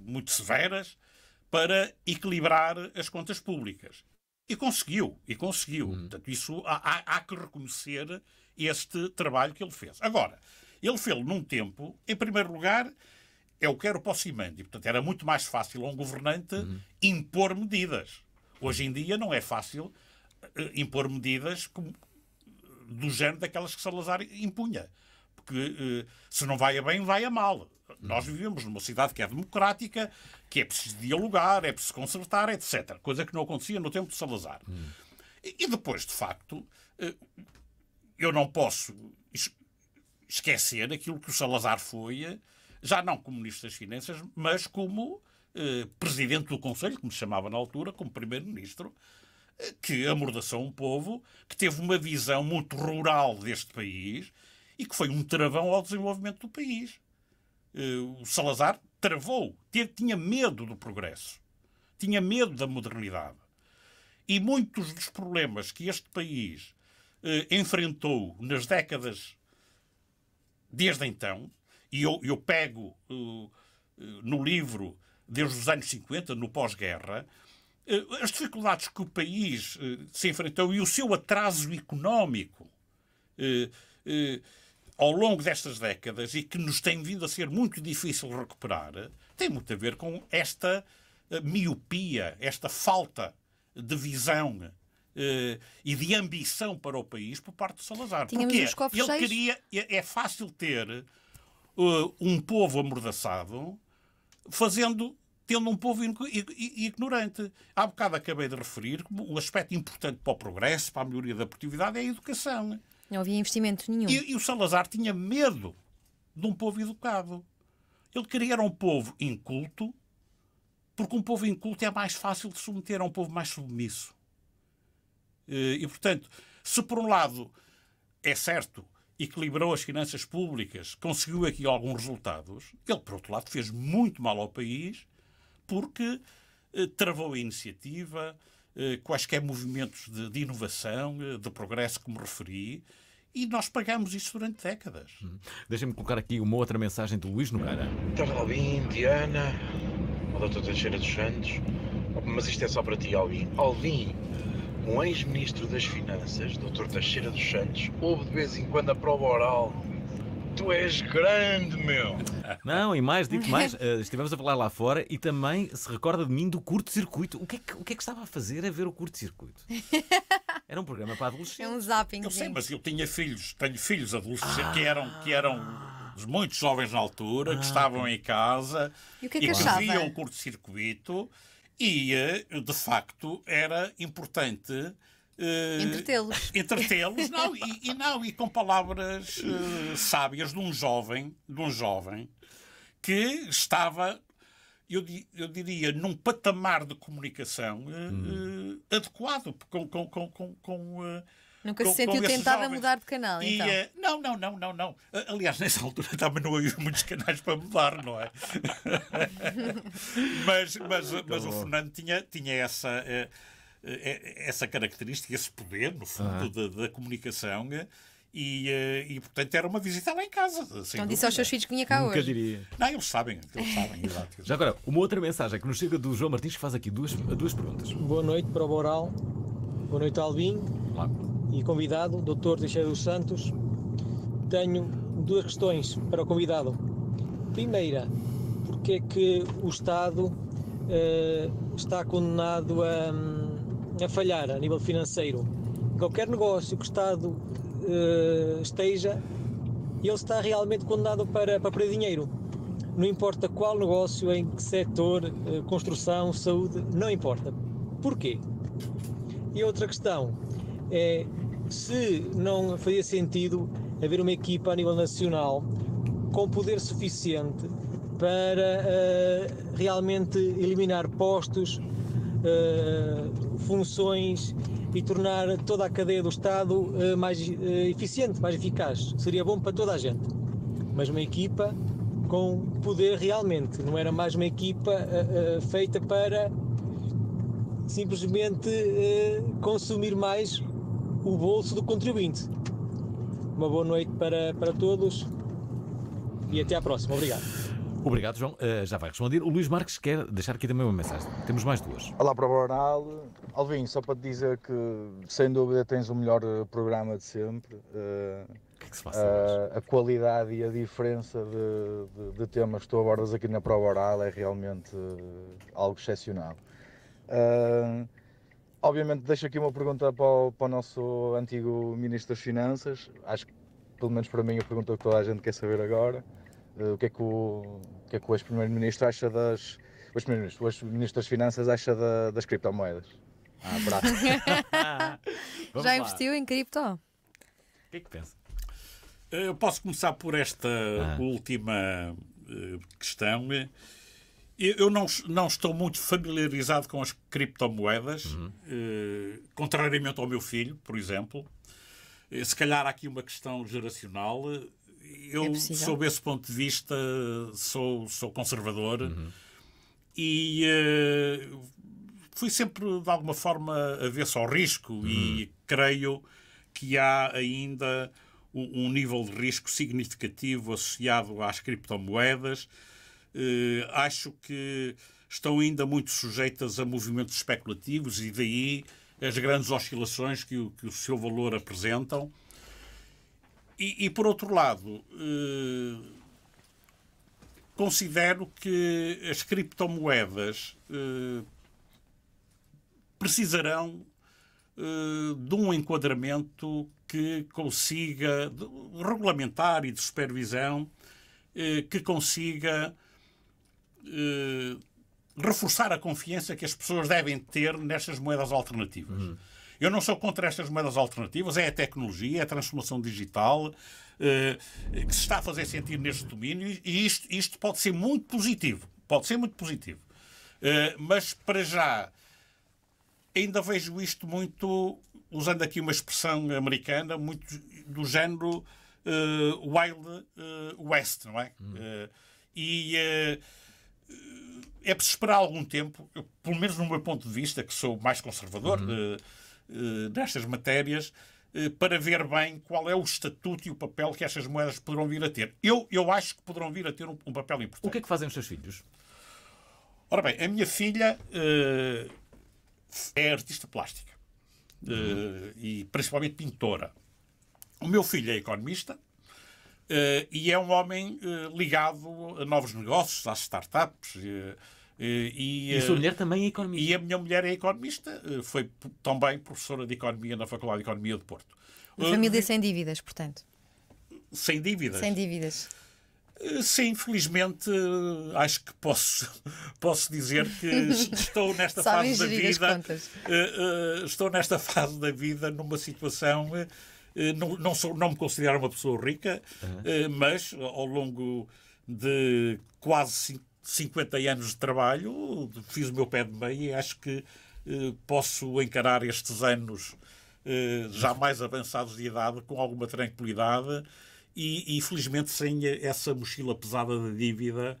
muito severas para equilibrar as contas públicas. E conseguiu, e conseguiu. Hum. Portanto, isso há, há, há que reconhecer este trabalho que ele fez. Agora, ele fez num tempo, em primeiro lugar, é o que era o cimento. E, portanto, era muito mais fácil a um governante uhum. impor medidas. Hoje em dia não é fácil uh, impor medidas como, do género daquelas que Salazar impunha. Porque uh, se não vai a bem, vai a mal. Uhum. Nós vivemos numa cidade que é democrática, que é preciso dialogar, é preciso consertar, etc. Coisa que não acontecia no tempo de Salazar. Uhum. E, e, depois, de facto, uh, eu não posso esquecer aquilo que o Salazar foi, já não como Ministro das Finanças, mas como eh, Presidente do Conselho, como se chamava na altura, como Primeiro-Ministro, eh, que amordaçou um povo, que teve uma visão muito rural deste país e que foi um travão ao desenvolvimento do país. Eh, o Salazar travou, teve, tinha medo do progresso, tinha medo da modernidade. E muitos dos problemas que este país eh, enfrentou nas décadas desde então, e eu, eu pego uh, no livro desde os anos 50, no pós-guerra, uh, as dificuldades que o país uh, se enfrentou e o seu atraso económico ao longo destas décadas e que nos tem vindo a ser muito difícil recuperar, tem muito a ver com esta miopia, esta falta de visão eh, e de ambição para o país por parte de Salazar. Porque ele queria. É, é, fácil ter uh, um povo amordaçado fazendo tendo um povo ignorante. Há bocado acabei de referir que um aspecto importante para o progresso, para a melhoria da produtividade, é a educação. Não havia investimento nenhum. E, e, o Salazar tinha medo de um povo educado. Ele queria um povo inculto, porque um povo inculto é mais fácil de submeter a um povo mais submisso. Eh, e, portanto, se por um lado é certo, equilibrou as finanças públicas, conseguiu aqui alguns resultados, ele, por outro lado, fez muito mal ao país porque eh, travou a iniciativa, eh, quaisquer movimentos de, de inovação, de progresso, como referi, e nós pagamos isso durante décadas. Hum. Deixem-me colocar aqui uma outra mensagem do Luís Nogueira. Doutor Albin, Diana, o Dr. Teixeira dos Santos, mas isto é só para ti, Albin um ex-ministro das Finanças, Dr. Teixeira dos Santos, houve de vez em quando a prova oral. Tu és grande, meu! Não, e mais, digo mais, uh, estivemos a falar lá fora e também se recorda de mim do curto-circuito. O, que é que, o que é que estava a fazer a ver o curto-circuito? Era um programa para adolescentes. É um zapping. Eu sei, mas eu tinha filhos, tenho filhos adolescentes ah. que eram. Que eram muitos jovens na altura, ah. que estavam em casa e, que, é que, que viam o curto-circuito e, eh, de facto, era importante eh, entretê-los. Entretê-los, não, e, e, não, e com palavras uh, sábias de um jovem, de um jovem que estava, eu, eu diria, num patamar de comunicação uh, hum. adequado, com, com, com, com Nunca com, se sentiu tentada a mudar de canal, e, então? Uh, não, não, não, não, não. aliás, nessa altura também não havia muitos canais para mudar, não é? mas mas, mas o Fernando tinha, tinha essa... Uh, essa característica, esse poder, no fundo, ah. da, da, comunicação. E, e, portanto, era uma visita lá em casa. Então disse aos seus filhos que vinha cá Nunca hoje. diria. Não, eles sabem, eles sabem, Já agora, uma outra mensagem que nos chega do João Martins, que faz aqui duas, duas perguntas. Boa noite para o Boral. Boa noite, Albin. Olá e convidado, Dr. Teixeira dos Santos. Tenho duas questões para o convidado. Primeira, porque é que o Estado eh, está condenado a, hum, a, falhar a nível financeiro? Qualquer negócio que o Estado eh, esteja, ele está realmente condenado para, para perder dinheiro. Não importa qual negócio, em que setor, eh, construção, saúde, não importa. Porquê? E outra questão, é se não fazia sentido haver uma equipa a nível nacional com poder suficiente para uh, realmente eliminar postos, uh, funções e tornar toda a cadeia do Estado uh, mais eficiente, mais eficaz. Seria bom para toda a gente. Mas uma equipa com poder realmente, não era mais uma equipa feita para simplesmente consumir mais o bolso do contribuinte. Uma boa noite para, para todos e até à próxima. Obrigado. Obrigado, João. Uh, já vai responder. O Luís Marques quer deixar aqui também uma mensagem. Temos mais duas. Olá para o Boronal. Alvin, só para te dizer que, sem dúvida, tens o melhor eh, programa de sempre. Uh, que é que se passa, uh, a qualidade e a diferença de, de, de, temas que tu abordas aqui na prova oral é realmente algo excepcional. Uh, Obviamente deixo aqui uma pergunta para o, para o nosso antigo Ministro das Finanças. Acho que, pelo menos para mim, a pergunta que toda a gente quer saber agora. Uh, o que é que o, o, que é que o ex-Primeiro-Ministro acha das... O ex ministro ex das Finanças acha da, das criptomoedas? Ah, Já investiu lá. em cripto? O que é que pensa? Eu posso começar por esta ah. última eh, questão eu não, não estou muito familiarizado com as criptomoedas, uhum. eh, contrariamente ao meu filho, por exemplo. Eh, se calhar há aqui uma questão geracional. Eu, é sob esse ponto de vista, sou, sou conservador uhum. e eh, fui sempre, de alguma forma, avesso ao risco uhum. e creio que há ainda um, um nível de risco significativo associado às criptomoedas eh, acho que estão ainda muito sujeitas a movimentos especulativos e daí as grandes oscilações que o, que o seu valor apresentam. E, e por outro lado, eh, considero que as criptomoedas eh, precisarão de um enquadramento que consiga, de, regulamentar e de supervisão, que consiga eh, reforçar a confiança que as pessoas devem ter nestas moedas alternativas. Uhum. Eu não sou contra estas moedas alternativas, é a tecnologia, é a transformação digital eh, que se está a fazer sentir neste domínio e isto, isto pode ser muito positivo. Pode ser muito positivo. Eh, mas, para já, ainda vejo isto muito, usando aqui uma expressão americana, muito do género uh, Wild uh, West, não é? Hum. Uh, e, uh, é preciso esperar algum tempo, eu, pelo menos no meu ponto de vista, que sou mais conservador uhum. Eh, destas matérias, eh, para ver bem qual é o estatuto e o papel que estas moedas poderão vir a ter. Eu, eu acho que poderão vir a ter um, um papel importante. O que é que fazem os seus filhos? Ora bem, a minha filha uh, é artista plástica uh, uhum. e principalmente pintora. O meu filho é economista eh, e é um homem eh, ligado a novos negócios, às startups. Eh, e, e, a sua mulher também é economista. E a minha mulher é economista, foi também professora de economia na Faculdade de Economia de Porto. Uma família sem dívidas, portanto. Sem dívidas? Sem dívidas. Sim, infelizmente acho que posso, posso dizer que estou nesta fase da vida. Estou nesta fase da vida numa situação eh, não, não, sou, não me considero uma pessoa rica, uhum. mas ao longo de quase 50 anos de trabalho fiz o meu pé de meia e acho que eh, posso encarar estes anos já uhum. mais avançados de idade com alguma tranquilidade e, infelizmente sem essa mochila pesada da dívida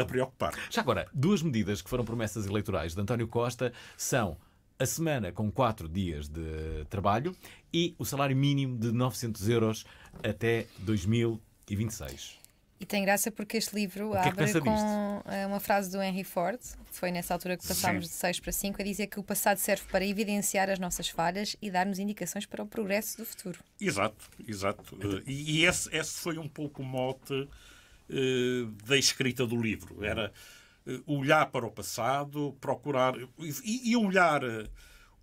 a preocupar. Já agora, duas medidas que foram promessas eleitorais de António Costa são a semana com 4 dias de trabalho e o salário mínimo de 900 euros até 2026. E tem graça porque este livro é abre é com disto? Eh, uma frase do Henry Ford, que foi nessa altura que passámos Sim. de 6 para 5, a dizer que o passado serve para evidenciar as nossas falhas e dar-nos indicações para o progresso do futuro. Exato, exato. Eh, e esse, esse foi um pouco o mote uh, da escrita do livro. Era eh, olhar para o passado, procurar e, olhar eh,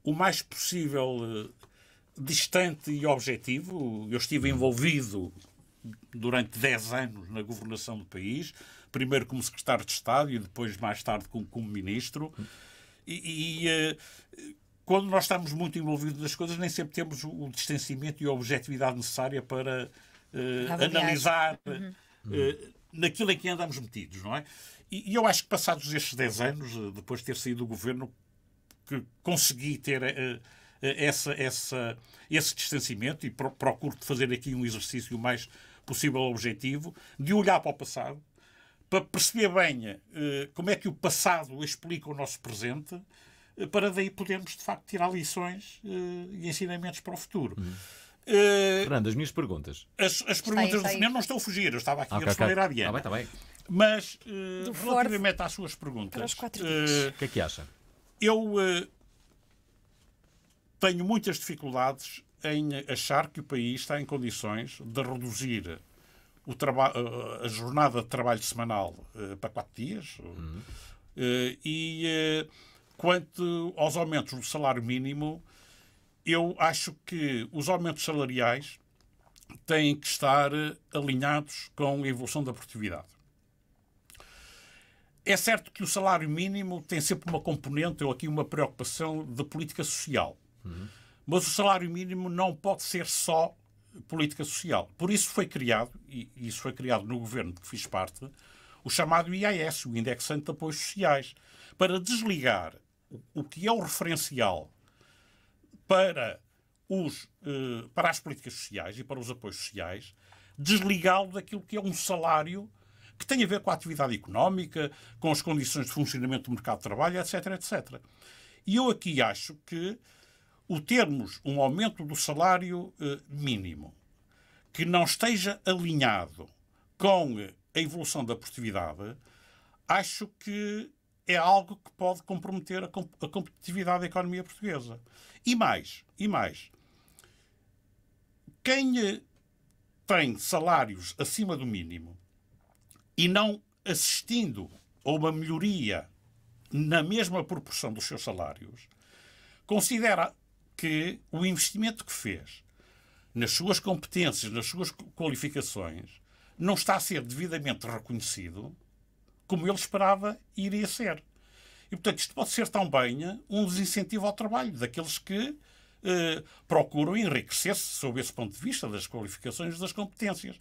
o mais possível eh, distante e objetivo. Eu estive envolvido durante 10 anos na governação do país, primeiro como secretário de Estado e depois, mais tarde, como, como ministro. E, e, quando nós estamos muito envolvidos nas coisas, nem sempre temos o distanciamento e a objetividade necessária para uh, analisar uhum. uh, naquilo em que andamos metidos, não é? E, e eu acho que passados estes 10 anos, eh, depois de ter saído do governo, que consegui ter uh, essa, essa, esse distanciamento e pro, procuro fazer aqui um exercício mais possível objetivo, de olhar para o passado, para perceber bem uh, como é que o passado explica o nosso presente, uh, para daí podermos, de facto, tirar lições e ensinamentos para o futuro. Uhum. Fernando, as minhas perguntas. As, as perguntas do não estão a fugir, eu estava aqui ah, okay, a responder okay. à tá Diana. Está bem, está bem. Mas, uh, relativamente às suas perguntas, eh, o uh, que é que acha? Eu uh, tenho muitas dificuldades em achar que o país está em condições de reduzir o a jornada de trabalho semanal para quatro dias uhum. e quanto aos aumentos do salário mínimo, eu acho que os aumentos salariais têm que estar alinhados com a evolução da produtividade. É certo que o salário mínimo tem sempre uma componente ou aqui uma preocupação de política social. Uhum. Mas o salário mínimo não pode ser só política social. Por isso foi criado, e isso foi criado no governo de que fiz parte, o chamado IAS, o Indexante de Apoios Sociais, para desligar o que é o referencial para, os, eh, para as políticas sociais e para os apoios sociais, desligá-lo daquilo que é um salário que tem a ver com a atividade económica, com as condições de funcionamento do mercado de trabalho, etc, etc. E eu aqui acho que o termos um aumento do salário eh, mínimo que não esteja alinhado com eh, a evolução da produtividade, acho que é algo que pode comprometer a, comp a competitividade da economia portuguesa. E mais, e mais. Quem eh, tem salários acima do mínimo e não assistindo a uma melhoria na mesma proporção dos seus salários, considera que o investimento que fez nas suas competências, nas suas qualificações, não está a ser devidamente reconhecido como ele esperava iria ser. E, portanto, isto pode ser também eh, um desincentivo ao trabalho daqueles que eh, procuram enriquecer-se sob esse ponto de vista das qualificações e das competências.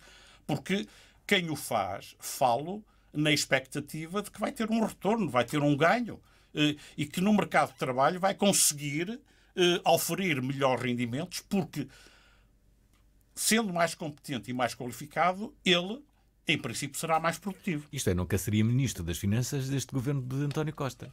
Porque quem o faz, falo na expectativa de que vai ter um retorno, vai ter um ganho eh, e que no mercado de trabalho vai conseguir eh, oferir melhores rendimentos, porque sendo mais competente e mais qualificado, ele em princípio será mais produtivo. Isto é, nunca seria ministro das Finanças deste governo de António Costa.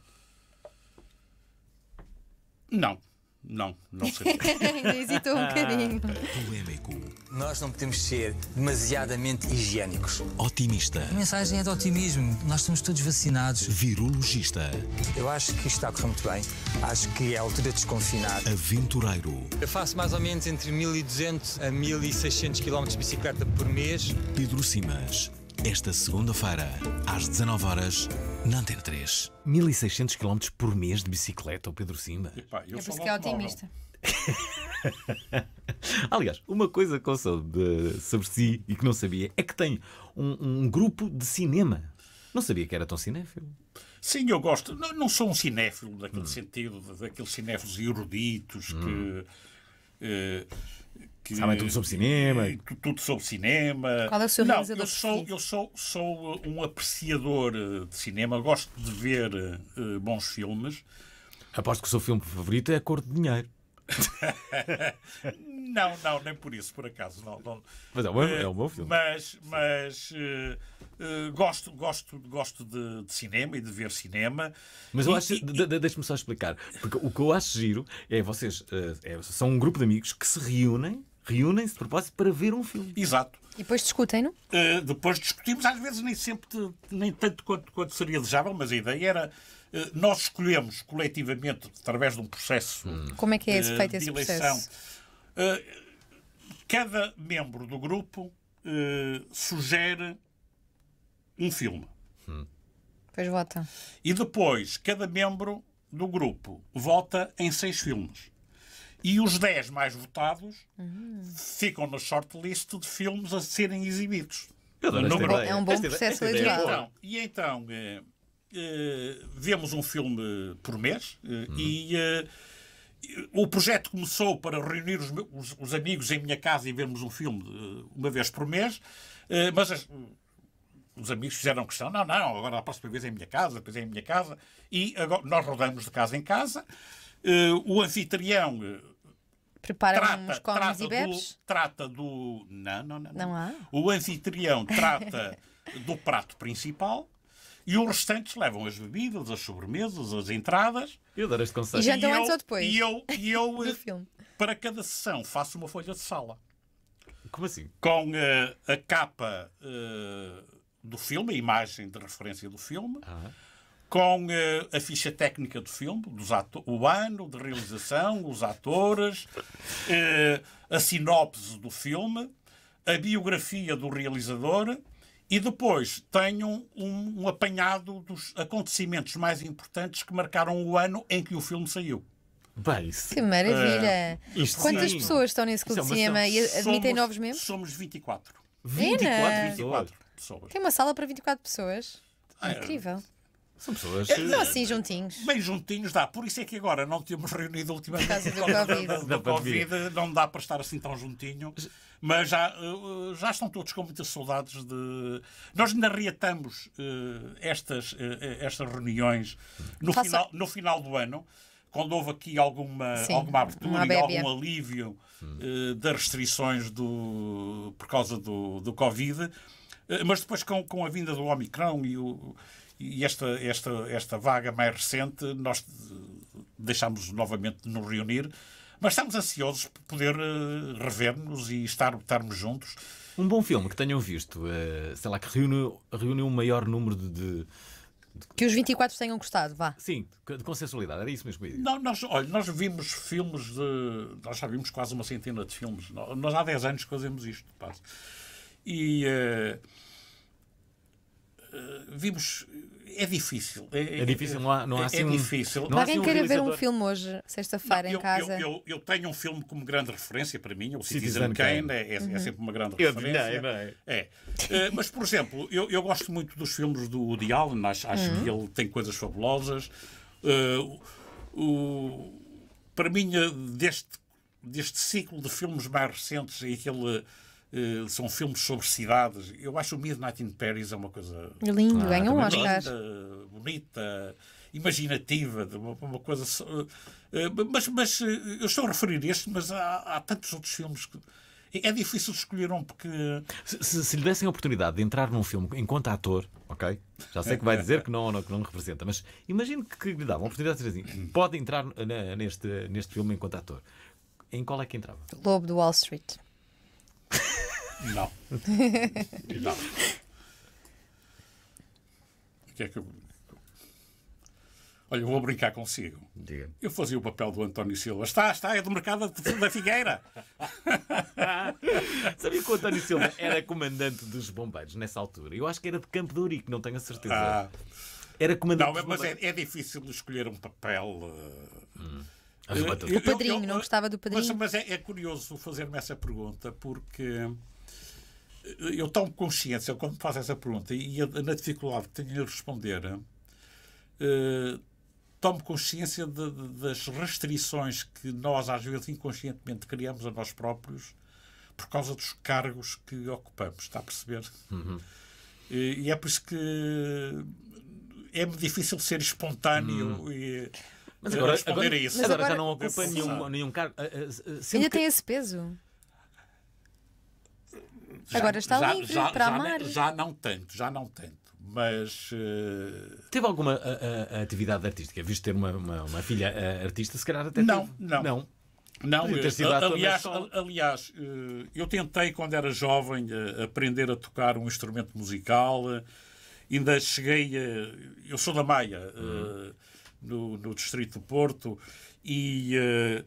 Não. Não, não sei. Ainda hesitou um ah, bocadinho. Polémico. Nós não podemos ser demasiadamente higiênicos. Otimista. A mensagem é de otimismo. Nós estamos todos vacinados. Virologista. Eu acho que isto está a correr muito bem. Acho que é a altura de desconfinar. Aventureiro. Eu faço mais ou menos entre 1.200 a 1.600 km de bicicleta por mês. Pedro Simas. Esta segunda-feira, às 19 horas não tem 3, 1600 km por mês de bicicleta, o Pedro Cima. Epá, eu é por isso que é otimista. Aliás, uma coisa que eu soube sobre si e que não sabia é que tem um, um grupo de cinema. Não sabia que era tão cinéfilo. Sim, eu gosto. Não, não sou um cinéfilo naquele hum. sentido, daqueles cinéfilos eruditos hum. que. Eh, que. Sabem tudo sobre cinema. Eh, tudo, tudo sobre cinema. Qual é o seu Não, eu sou, eu sou, sou eh, um apreciador eh, de cinema, gosto de ver uh, bons filmes. Aposto que o seu filme favorito é A Cor de Dinheiro. não, não, nem por isso, por acaso. Não, não. Mas é um, é um bom filme. Mas, mas uh, uh, gosto, gosto, gosto de, de, cinema e de ver cinema. Mas eu e, acho, e... deixe-me só explicar, porque o que eu acho giro é vocês uh, é, são um grupo de amigos que se reúnem reúnem-se de propósito para ver um filme. Exato. E depois discutem não Uh, eh, depois discutimos, às vezes nem sempre, nem tanto quanto, quanto seria desejável, mas a ideia era uh, nós escolhemos coletivamente, através de um processo. Hum. Como é que é eh, esse, feito esse processo? cada membro do grupo sugere um filme. Hum. Depois vota. E depois, cada membro do grupo vota em seis filmes. E os 10 mais votados uhum. ficam na shortlist de filmes a serem exibidos. Eu adoro número... É um bom processo é eleitoral. E então, e eh, então uh, uh, vemos um filme eh, por mês uh, uhum. e o projeto começou para reunir os, os, os, amigos em minha casa e vermos um filme uma vez por mês, mas as, os amigos fizeram questão: não, não, agora a próxima vez é em minha casa, depois é em minha casa, e agora nós rodamos de casa em casa. o anfitrião prepara trata, uns comes e bebes? Do, trata do. Não, não, não. Não há. O anfitrião trata do prato principal. E os restantes levam as bebidas, as sobremesas, as entradas. Eu darei este conselho. E jantam antes ou depois? E eu, e eu eh, para cada sessão, faço uma folha de sala. Como assim? Com uh, a capa uh, do filme, a imagem de referência do filme. Ah com uh, a ficha técnica do filme, dos o ano de realização, os atores, uh, a sinopse do filme, a biografia do realizador e depois tenho um, um apanhado dos acontecimentos mais importantes que marcaram o ano em que o filme saiu. Bem, isso, que maravilha! Uh, Quantas sim. pessoas estão nesse clube é de cinema e admitem somos, novos membros? Somos 24. 24, 24 pessoas. Tem uma sala para 24 pessoas. É, Incrível. São pessoas. Não, eh, assim juntinhos. Bem juntinhos, dá. Por isso é que agora não temos reunido ultimamente. Por causa do Covid. Da, da, da COVID. Não dá para estar assim tão juntinho. Mas já, eh, já estão todos com muitas saudades de. Nós ainda reatamos uh, estas, uh, estas reuniões no final, no final do ano quando houve aqui alguma, Sim, alguma abertura e algum alívio uh, das restrições do, por causa do, do Covid, uh, mas depois com, com a vinda do Omicron e o, e esta, esta, esta vaga mais recente, nós deixámos novamente de nos reunir, mas estamos ansiosos por poder eh, rever-nos e estar, estarmos juntos. Um bom filme que tenham visto, eh, sei lá, que reúne, reúne um maior número de, de... Que os 24 tenham gostado, vá. Sim, de consensualidade, era isso mesmo. Não, nós, olha, nós vimos filmes de. Nós já vimos quase uma centena de filmes. Nós há 10 anos que fazemos isto, quase. E. uh, vimos é difícil. É, é, difícil, não há, não há é assim é, difícil. Alguém assim queira um ver um filme hoje, sexta-feira, em casa? Eu, eu, eu, tenho um filme como grande referência para mim, é o Citizen, Citizen Kane, é, é, uhum. é, sempre uma grande eu referência. Não, não é. Eh, mas, por exemplo, eu, eu gosto muito dos filmes do Woody Allen, acho, acho uhum. que ele tem coisas fabulosas. Uh, o, para mim, eh, deste, deste ciclo de filmes mais recentes, aquele eh, são filmes sobre cidades. Eu acho o Midnight in Paris é uma coisa. Lindo, um Bonita, imaginativa, uma, coisa. Eh, eh, mas, mas eu estou a referir este, mas há, há tantos outros filmes que. É difícil escolher um porque. Se, se, se, lhe dessem a oportunidade de entrar num filme enquanto ator, ok? Já sei que vai dizer que não, não, que não representa, mas imagino que, que lhe davam a oportunidade de dizer assim: pode entrar na, neste, neste filme enquanto ator. Em qual é que entrava? Lobo do Wall Street. Não. Não. O que é que eu... Olha, eu vou brincar consigo. Diga. Eu fazia o papel do António Silva. Está, está, é do mercado da Figueira. Sabia que o António Silva era comandante dos bombeiros nessa altura? Eu acho que era de Campo de Urique, não tenho a certeza. Ah. Era comandante Não, mas é, é, difícil escolher um papel. Uh... Hum o padrinho, eu, eu, não gostava do padrinho. Mas, mas é, é, curioso fazer-me essa pergunta, porque eh, eu tomo consciência quando me faço essa pergunta e na dificuldade que tenho em responder, uh, tomo consciência de, de, das restrições que nós, às vezes, inconscientemente criamos a nós próprios por causa dos cargos que ocupamos, está a perceber? Uhum. E, e é por isso que eh, é-me difícil ser espontâneo uhum. e mas agora, agora, a isso. Agora, agora, já não ocupa nenhum, nenhum cargo. Ah, ah, ainda tem esse peso? Já, agora está já, livre já, para já, amar. Já não tanto, já não tanto. Mas. Uh... Teve alguma a, ah, a, atividade artística? Visto ter uma, uma, uma filha a, artista, se calhar até não, teve. Não, não. Não, eu, eh, aliás, aliás, eh, eu tentei quando era jovem aprender a tocar um instrumento musical, ainda cheguei a. Eu sou da Maia, uhum no, no distrito do Porto e eh,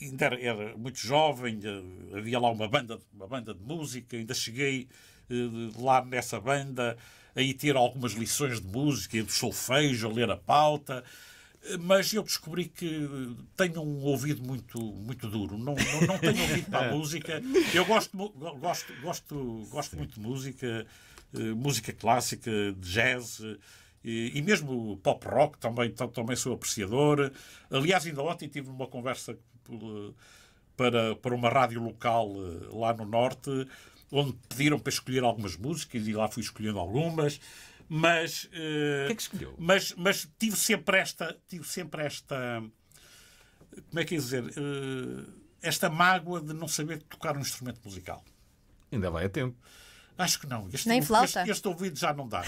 ainda era, era, muito jovem, eh, havia lá uma banda, uma banda de música, ainda cheguei eh, lá nessa banda aí ter algumas lições de música, de solfejo, a ler a pauta, mas eu descobri que tenho um ouvido muito, muito duro. Não, não, não tenho ouvido para a música. Eu gosto, gosto, gosto, gosto muito de música, música clássica, de jazz, e, mesmo pop rock também, também sou apreciador. Aliás, ainda ontem tive uma conversa para, para uma rádio local eh, lá no Norte, onde pediram para escolher algumas músicas e lá fui escolhendo algumas. Mas, eh, que é que mas, mas tive sempre esta, tive sempre esta, como é que ia é dizer, eh, esta mágoa de não saber tocar um instrumento musical. Ainda vai a tempo. Acho que não. Este, Nem flauta. Este, este ouvido já não dá.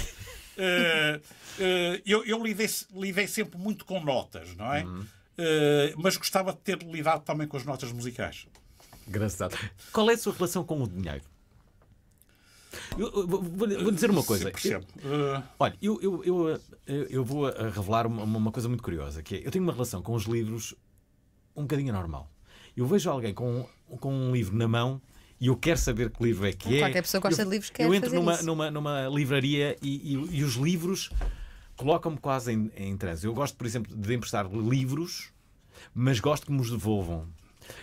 Eh, eh, eu eu lidei, lidei sempre muito com notas, não é? Uhum. Eh, mas gostava de ter lidado também com as notas musicais. Graças a Deus. Qual é a sua relação com o dinheiro? Eu, vou, vou, dizer uma coisa. Eu, olha, eu, eu, eu, eu vou revelar uma, uma, coisa muito curiosa, que é, eu tenho uma relação com os livros um bocadinho normal. Eu vejo alguém com, com um livro na mão e eu quero saber que livro é que é. Qualquer pessoa gosta eu, de livros quer Eu entro numa, numa, numa, livraria e, e, e os livros colocam-me quase em, em transe. Eu gosto, por exemplo, de emprestar livros, mas gosto que me os devolvam.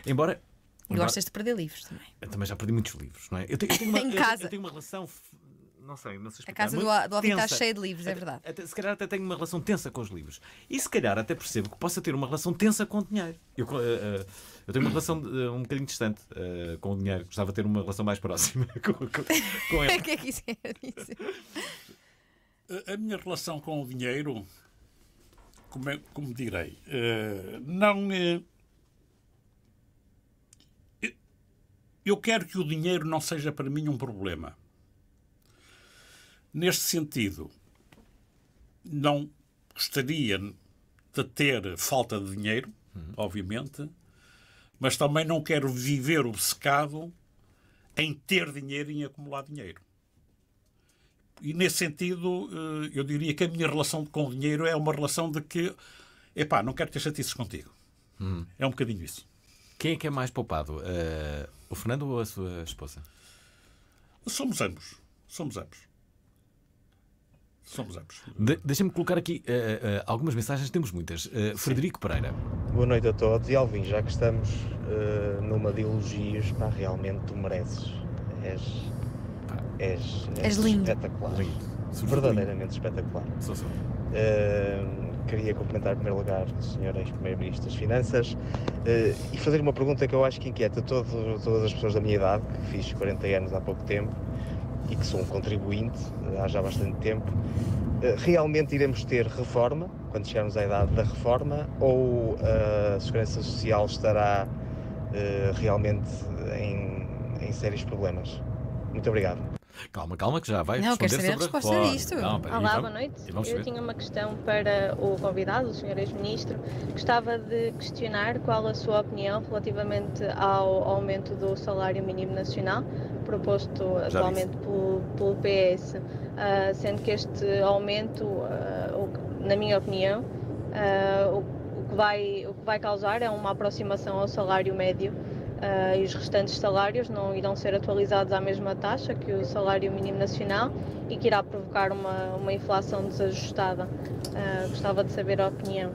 Embora Embora... Gostas de perder livros também. Eu também já perdi muitos livros, não é? Eu tenho, eu tenho uma, em casa. Eu, eu, tenho uma relação. Não sei, não sei explicar, A casa do, do homem está cheia de livros, é verdade. Até, se calhar até tenho uma relação tensa com os livros. E se calhar até percebo que possa ter uma relação tensa com o dinheiro. Eu, uh, uh, eu tenho uma relação eh, um bocadinho distante uh, com o dinheiro. Gostava de ter uma relação mais próxima com, com, com ele. O que é que isso é dizer? A minha relação com o dinheiro, como, é, como direi, uh, não. Uh, eu quero que o dinheiro não seja para mim um problema. Neste sentido, não gostaria de ter falta de dinheiro, uhum. obviamente, mas também não quero viver obcecado em ter dinheiro e em acumular dinheiro. E nesse sentido, eh, eu diria que a minha relação com o dinheiro é uma relação de que, epá, não quero ter chatices contigo. Hum. É um bocadinho isso. Quem é que é mais poupado? Uh, o Fernando ou a sua esposa? Somos ambos. Somos ambos. Somos ambos. De Deixa-me colocar aqui uh, uh, algumas mensagens, temos muitas. Uh, Frederico Pereira. Boa noite a todos. E Alvin, já que estamos numa de elogios, pá, realmente tu mereces. És. És, és, és lindo. espetacular. Lindo. Verdadeiramente espetacular. Sou, sou. queria cumprimentar em primeiro lugar o senhor ex-primeiro-ministro das Finanças e fazer uma pergunta que eu acho que inquieta todo, todas as pessoas da minha idade, que fiz 40 anos há pouco tempo e que sou um contribuinte eh, há já bastante tempo, eh, realmente iremos ter reforma quando chegarmos à idade da reforma ou eh, a Segurança Social estará realmente em, em sérios problemas? Muito obrigado. Calma, calma, que já vai não, responder saber sobre a resposta a isto. Não, Olá, então, boa noite. Eu tinha uma questão para o convidado, o Sr. Ex-Ministro. Gostava de questionar qual a sua opinião relativamente ao aumento do salário mínimo nacional, proposto atualmente pelo, pelo, PS, uh, sendo que este aumento, uh, o, na minha opinião, uh, o, o, que vai, o que vai causar é uma aproximação ao salário médio e os restantes salários não irão ser atualizados à mesma taxa que o salário mínimo nacional e que irá provocar uma, uma inflação desajustada. gostava de saber a opinião.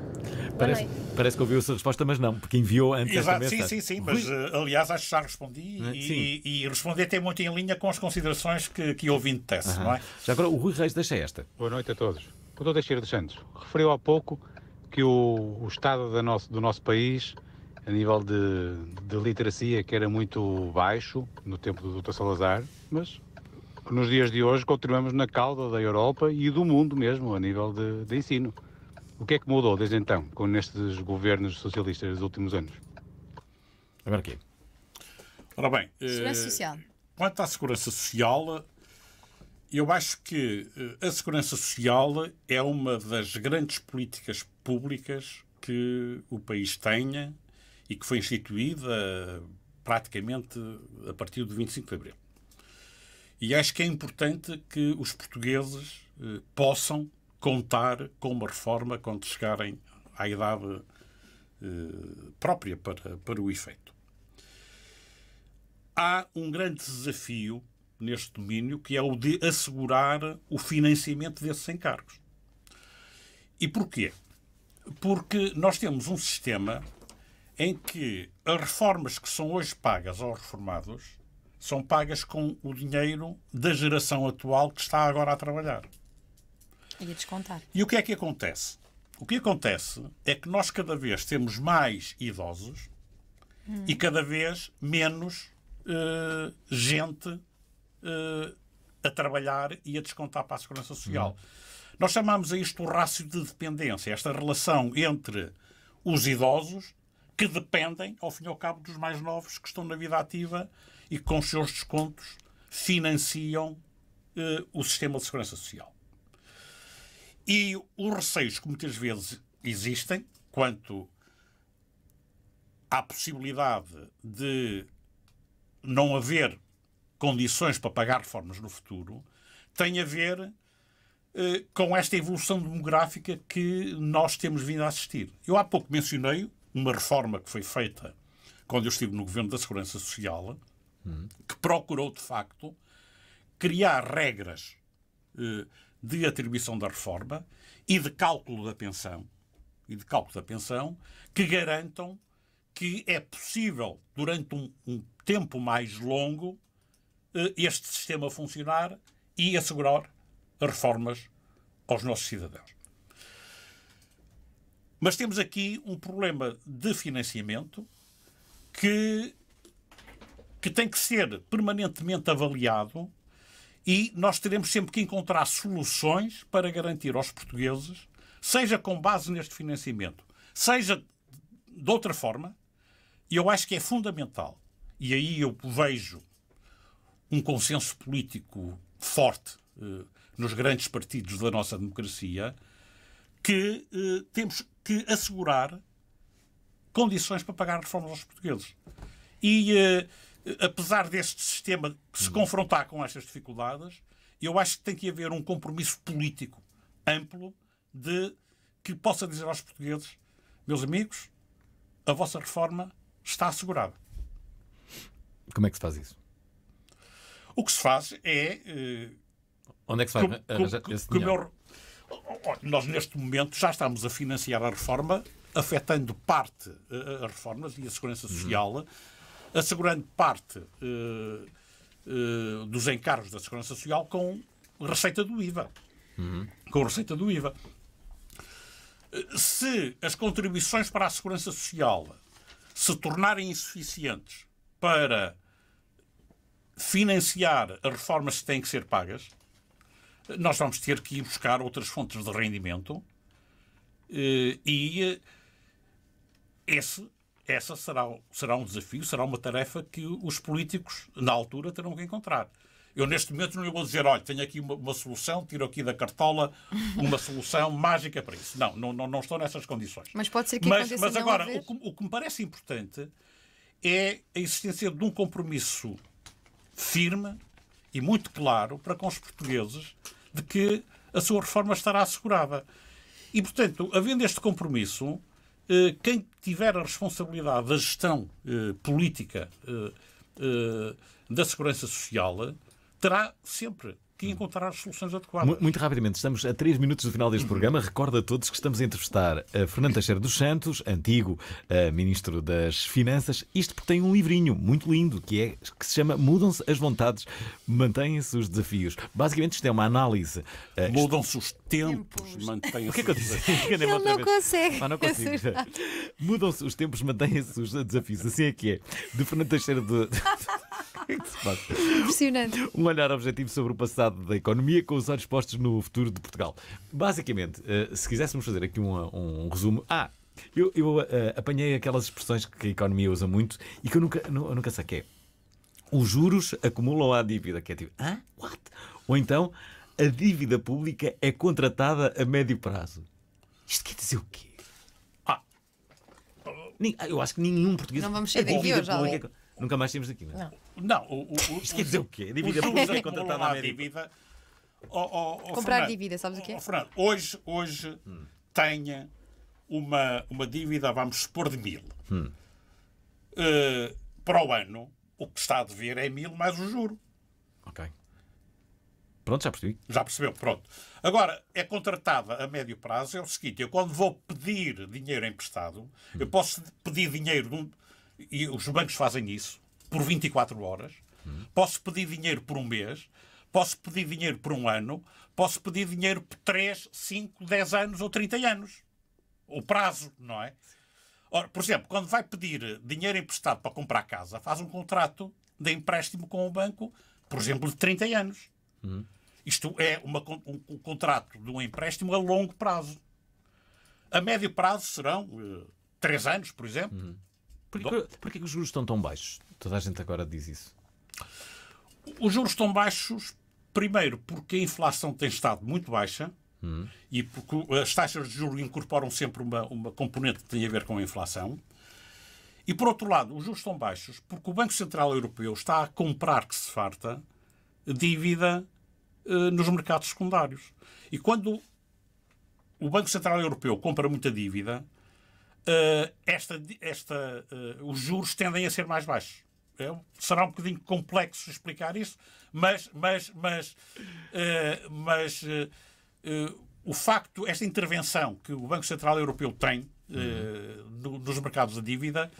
Parece, parece que ouviu essa resposta, mas não, porque enviou antes Exato, sim, sim, sim, mas eh, aliás acho que já respondi é? e, e, respondi até muito em linha com as considerações que, que ouvindo tece, uh -huh. não é? Já agora o Rui Reis deixa esta. Boa noite a todos. O Dr. Teixeira de Santos referiu há pouco que o, o estado do nosso, do nosso país, a nível de, de literacia, que era muito baixo no tempo do Dr. Salazar, mas nos dias de hoje continuamos na cauda da Europa e do mundo mesmo, a nível de, de ensino. O que é que mudou desde então, com nestes governos socialistas dos últimos anos? Agora aqui. Ora bem, eh, segurança eh, social. quanto à segurança social, eu acho que eh, a segurança social é uma das grandes políticas públicas que o país tenha e que foi instituída praticamente a partir do 25 de Abril. E acho que é importante que os portugueses eh, possam contar com uma reforma quando chegarem à idade eh, própria para, para o efeito. Há um grande desafio neste domínio que é o de assegurar o financiamento desses encargos. E porquê? Porque nós temos um sistema em que as reformas que são hoje pagas aos reformados são pagas com o dinheiro da geração atual que está agora a trabalhar. E descontar. E o que é que acontece? O que acontece é que nós cada vez temos mais idosos hum. e cada vez menos uh, gente uh, a trabalhar e a descontar para a Segurança Social. Hum. Nós chamamos a isto o rácio de dependência, esta relação entre os idosos que dependem, ao fim e ao cabo, dos mais novos que estão na vida ativa e que, com os seus descontos, financiam uh, o sistema de segurança social. E os receios que muitas vezes existem quanto à possibilidade de não haver condições para pagar reformas no futuro tem a ver eh, com esta evolução demográfica que nós temos vindo a assistir. Eu há pouco mencionei uma reforma que foi feita quando eu estive no governo da Segurança Social, hum. que procurou de facto criar regras eh, de atribuição da reforma e de cálculo da pensão e de cálculo da pensão que garantam que é possível, durante um, um tempo mais longo, eh, este sistema funcionar e assegurar reformas aos nossos cidadãos. Mas temos aqui um problema de financiamento que, que tem que ser permanentemente avaliado e nós teremos sempre que encontrar soluções para garantir aos portugueses, seja com base neste financiamento, seja de outra forma, e eu acho que é fundamental, e aí eu vejo um consenso político forte eh, nos grandes partidos da nossa democracia, que eh, temos que assegurar condições para pagar reformas aos portugueses. E eh, apesar deste sistema que se uhum. confrontar com estas dificuldades, eu acho que tem que haver um compromisso político amplo de que possa dizer aos portugueses, meus amigos, a vossa reforma está assegurada. Como é que se faz isso? O que se faz é. Eh, Onde é que se vai arranjar esse dinheiro? Oh, oh, oh, nós, neste momento, já estamos a financiar a reforma, afetando parte eh, eh, as reformas e a segurança uhum. social, uhum assegurando parte uh, uh, dos encargos da Segurança Social com receita do IVA. Uhum. Com receita do IVA. Se as contribuições para a Segurança Social se tornarem insuficientes para financiar as reformas que têm que ser pagas, nós vamos ter que ir buscar outras fontes de rendimento eh, e esse essa será, será um desafio, será uma tarefa que os políticos, na altura, terão que encontrar. Eu, neste momento, não lhe vou dizer, olha, tenho aqui uma, uma, solução, tiro aqui da cartola uma solução mágica para isso. Não, não, não, não estou nessas condições. Mas pode ser que Mas, mas agora, o que, o que me parece importante é a existência de um compromisso firme e muito claro para com os portugueses de que a sua reforma estará assegurada. E, portanto, havendo este compromisso, eh, quem tiver a responsabilidade da gestão eh, política eh, da segurança social terá sempre e encontrar soluções adequadas. Muito rapidamente, estamos a três minutos do final deste programa. Recordo a todos que estamos a entrevistar a eh, Fernando Teixeira dos Santos, antigo eh, Ministro das Finanças. Isto porque tem um livrinho muito lindo que, é, que se chama Mudam-se as vontades, mantêm-se os desafios. Basicamente, isto é uma análise. Eh, Mudam-se os tempos, mantêm-se é os desafios. Ele não consegue. Ah, não consigo. Mudam-se os tempos, mantêm-se os desafios. Assim é que é. De Fernando Teixeira de... Impressionante. Um olhar objetivo sobre o passado da economia com os olhos postos no futuro de Portugal. Basicamente, eh, se quiséssemos fazer aqui um, um resumo. Ah, eu, eu uh, apanhei aquelas expressões que a economia usa muito e que eu nunca, não, nunca saquei. É. Os juros acumulam à dívida, que é tipo, ah, what? Ou então, a dívida pública é contratada a médio prazo. Isto quer dizer o quê? Ah, eu acho que nenhum português. Não vamos sair daqui hoje, pública... É Nunca mais temos daqui, não é? Não, o, o, o, Isto quer dizer o quê? Dívida pública contratada à América. Dívida. Oh, oh, oh, Comprar Fernando, dívida, sabes o quê? Fernando, hoje, hoje hum. tenha uma, uma dívida, vamos supor, de mil. Hum. Uh, para o ano, o que está a dever é mil mais o juro. Ok. Pronto, já percebi. Já percebeu, pronto. Agora, é contratada a médio prazo, é o seguinte, eu quando vou pedir dinheiro emprestado, hum. eu posso pedir dinheiro e os bancos fazem isso, por 24 horas. Hum. Posso pedir dinheiro por um mês, posso pedir dinheiro por um ano, posso pedir dinheiro por 3, 5, 10 anos ou 30 anos. O prazo, não é? Ora, por exemplo, quando vai pedir dinheiro emprestado para comprar casa, faz um contrato de empréstimo com o banco, por exemplo, de 30 anos. Hum. Isto é uma, um, um, contrato de um empréstimo a longo prazo. A médio prazo serão uh, eh, 3 anos, por exemplo. Hum. Porquê, que os juros estão tão baixos? Toda a gente agora diz isso. Os juros estão baixos, primeiro, porque a inflação tem estado muito baixa hum. e porque as taxas de juros incorporam sempre uma, uma componente que tem a ver com a inflação. E, por outro lado, os juros estão baixos porque o Banco Central Europeu está a comprar, que se farta, dívida eh, nos mercados secundários. E quando o Banco Central Europeu compra muita dívida, uh, esta, esta, uh, os juros tendem a ser mais baixos. É, será um bocadinho complexo explicar isso, mas, mas, mas, eh, mas o facto, esta intervenção que o Banco Central Europeu tem uhum. no, nos mercados da dívida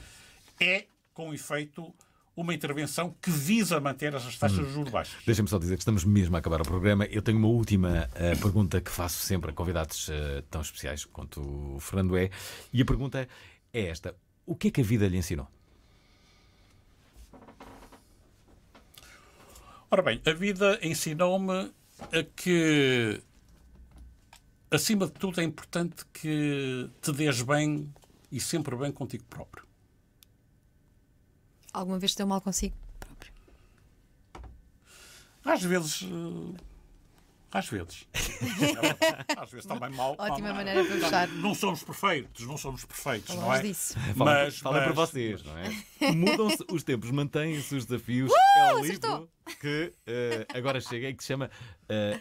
é, com efeito, uma intervenção que visa manter essas taxas de juros baixas. Deixa-me só dizer que estamos mesmo a acabar o programa. Eu tenho uma última uh, pergunta que faço sempre a convidados uh, tão especiais quanto o Fernando é. E a pergunta é esta: O que é que a vida lhe ensinou? Ora bem, a vida ensinou-me a que, acima de tudo, é importante que te des bem e sempre bem contigo próprio. Alguma vez deu mal consigo próprio? Às vezes. Eh, às vezes. às vezes também mal. Ótima mal, maneira de fechar. Não somos perfeitos, não somos perfeitos, Falamos não é? Disso. É, mas, fala mas, para vocês, não é? Mudam-se os tempos, mantêm-se os desafios. Uh, é o livro acertou. que uh, agora chega e que se chama eh,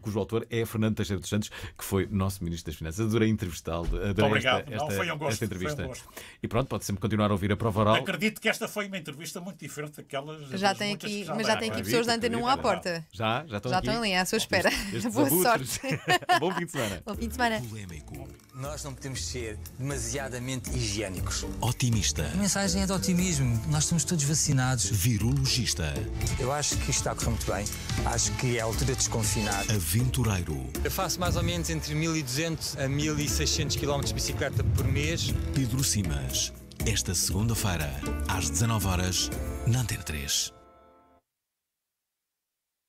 cujo autor é Fernando Teixeira dos Santos, que foi nosso Ministro das Finanças. Adorei entrevistá-lo. Adorei obrigado. Esta, esta, Não, foi um gosto, esta entrevista. Um gosto. E pronto, pode sempre continuar a ouvir a prova oral. Acredito que esta foi uma entrevista muito diferente daquelas. Já tem aqui, já mas já tem aqui pessoas da Antena 1 à porta. Já, já estão já aqui. Já estão ali à sua espera. Estes Boa sorte. Bom fim de semana. Bom fim de semana. Nós não podemos ser demasiadamente higiênicos. Otimista. A mensagem é de otimismo. Nós estamos todos vacinados. Virologista. Eu acho que está a correr muito bem. Acho que é a altura de desconfinar. Aventureiro. Eu faço mais ou menos entre 1.200 a 1.600 km de bicicleta por mês. Pedro Simas, esta segunda-feira, às 19 horas na Antena 3.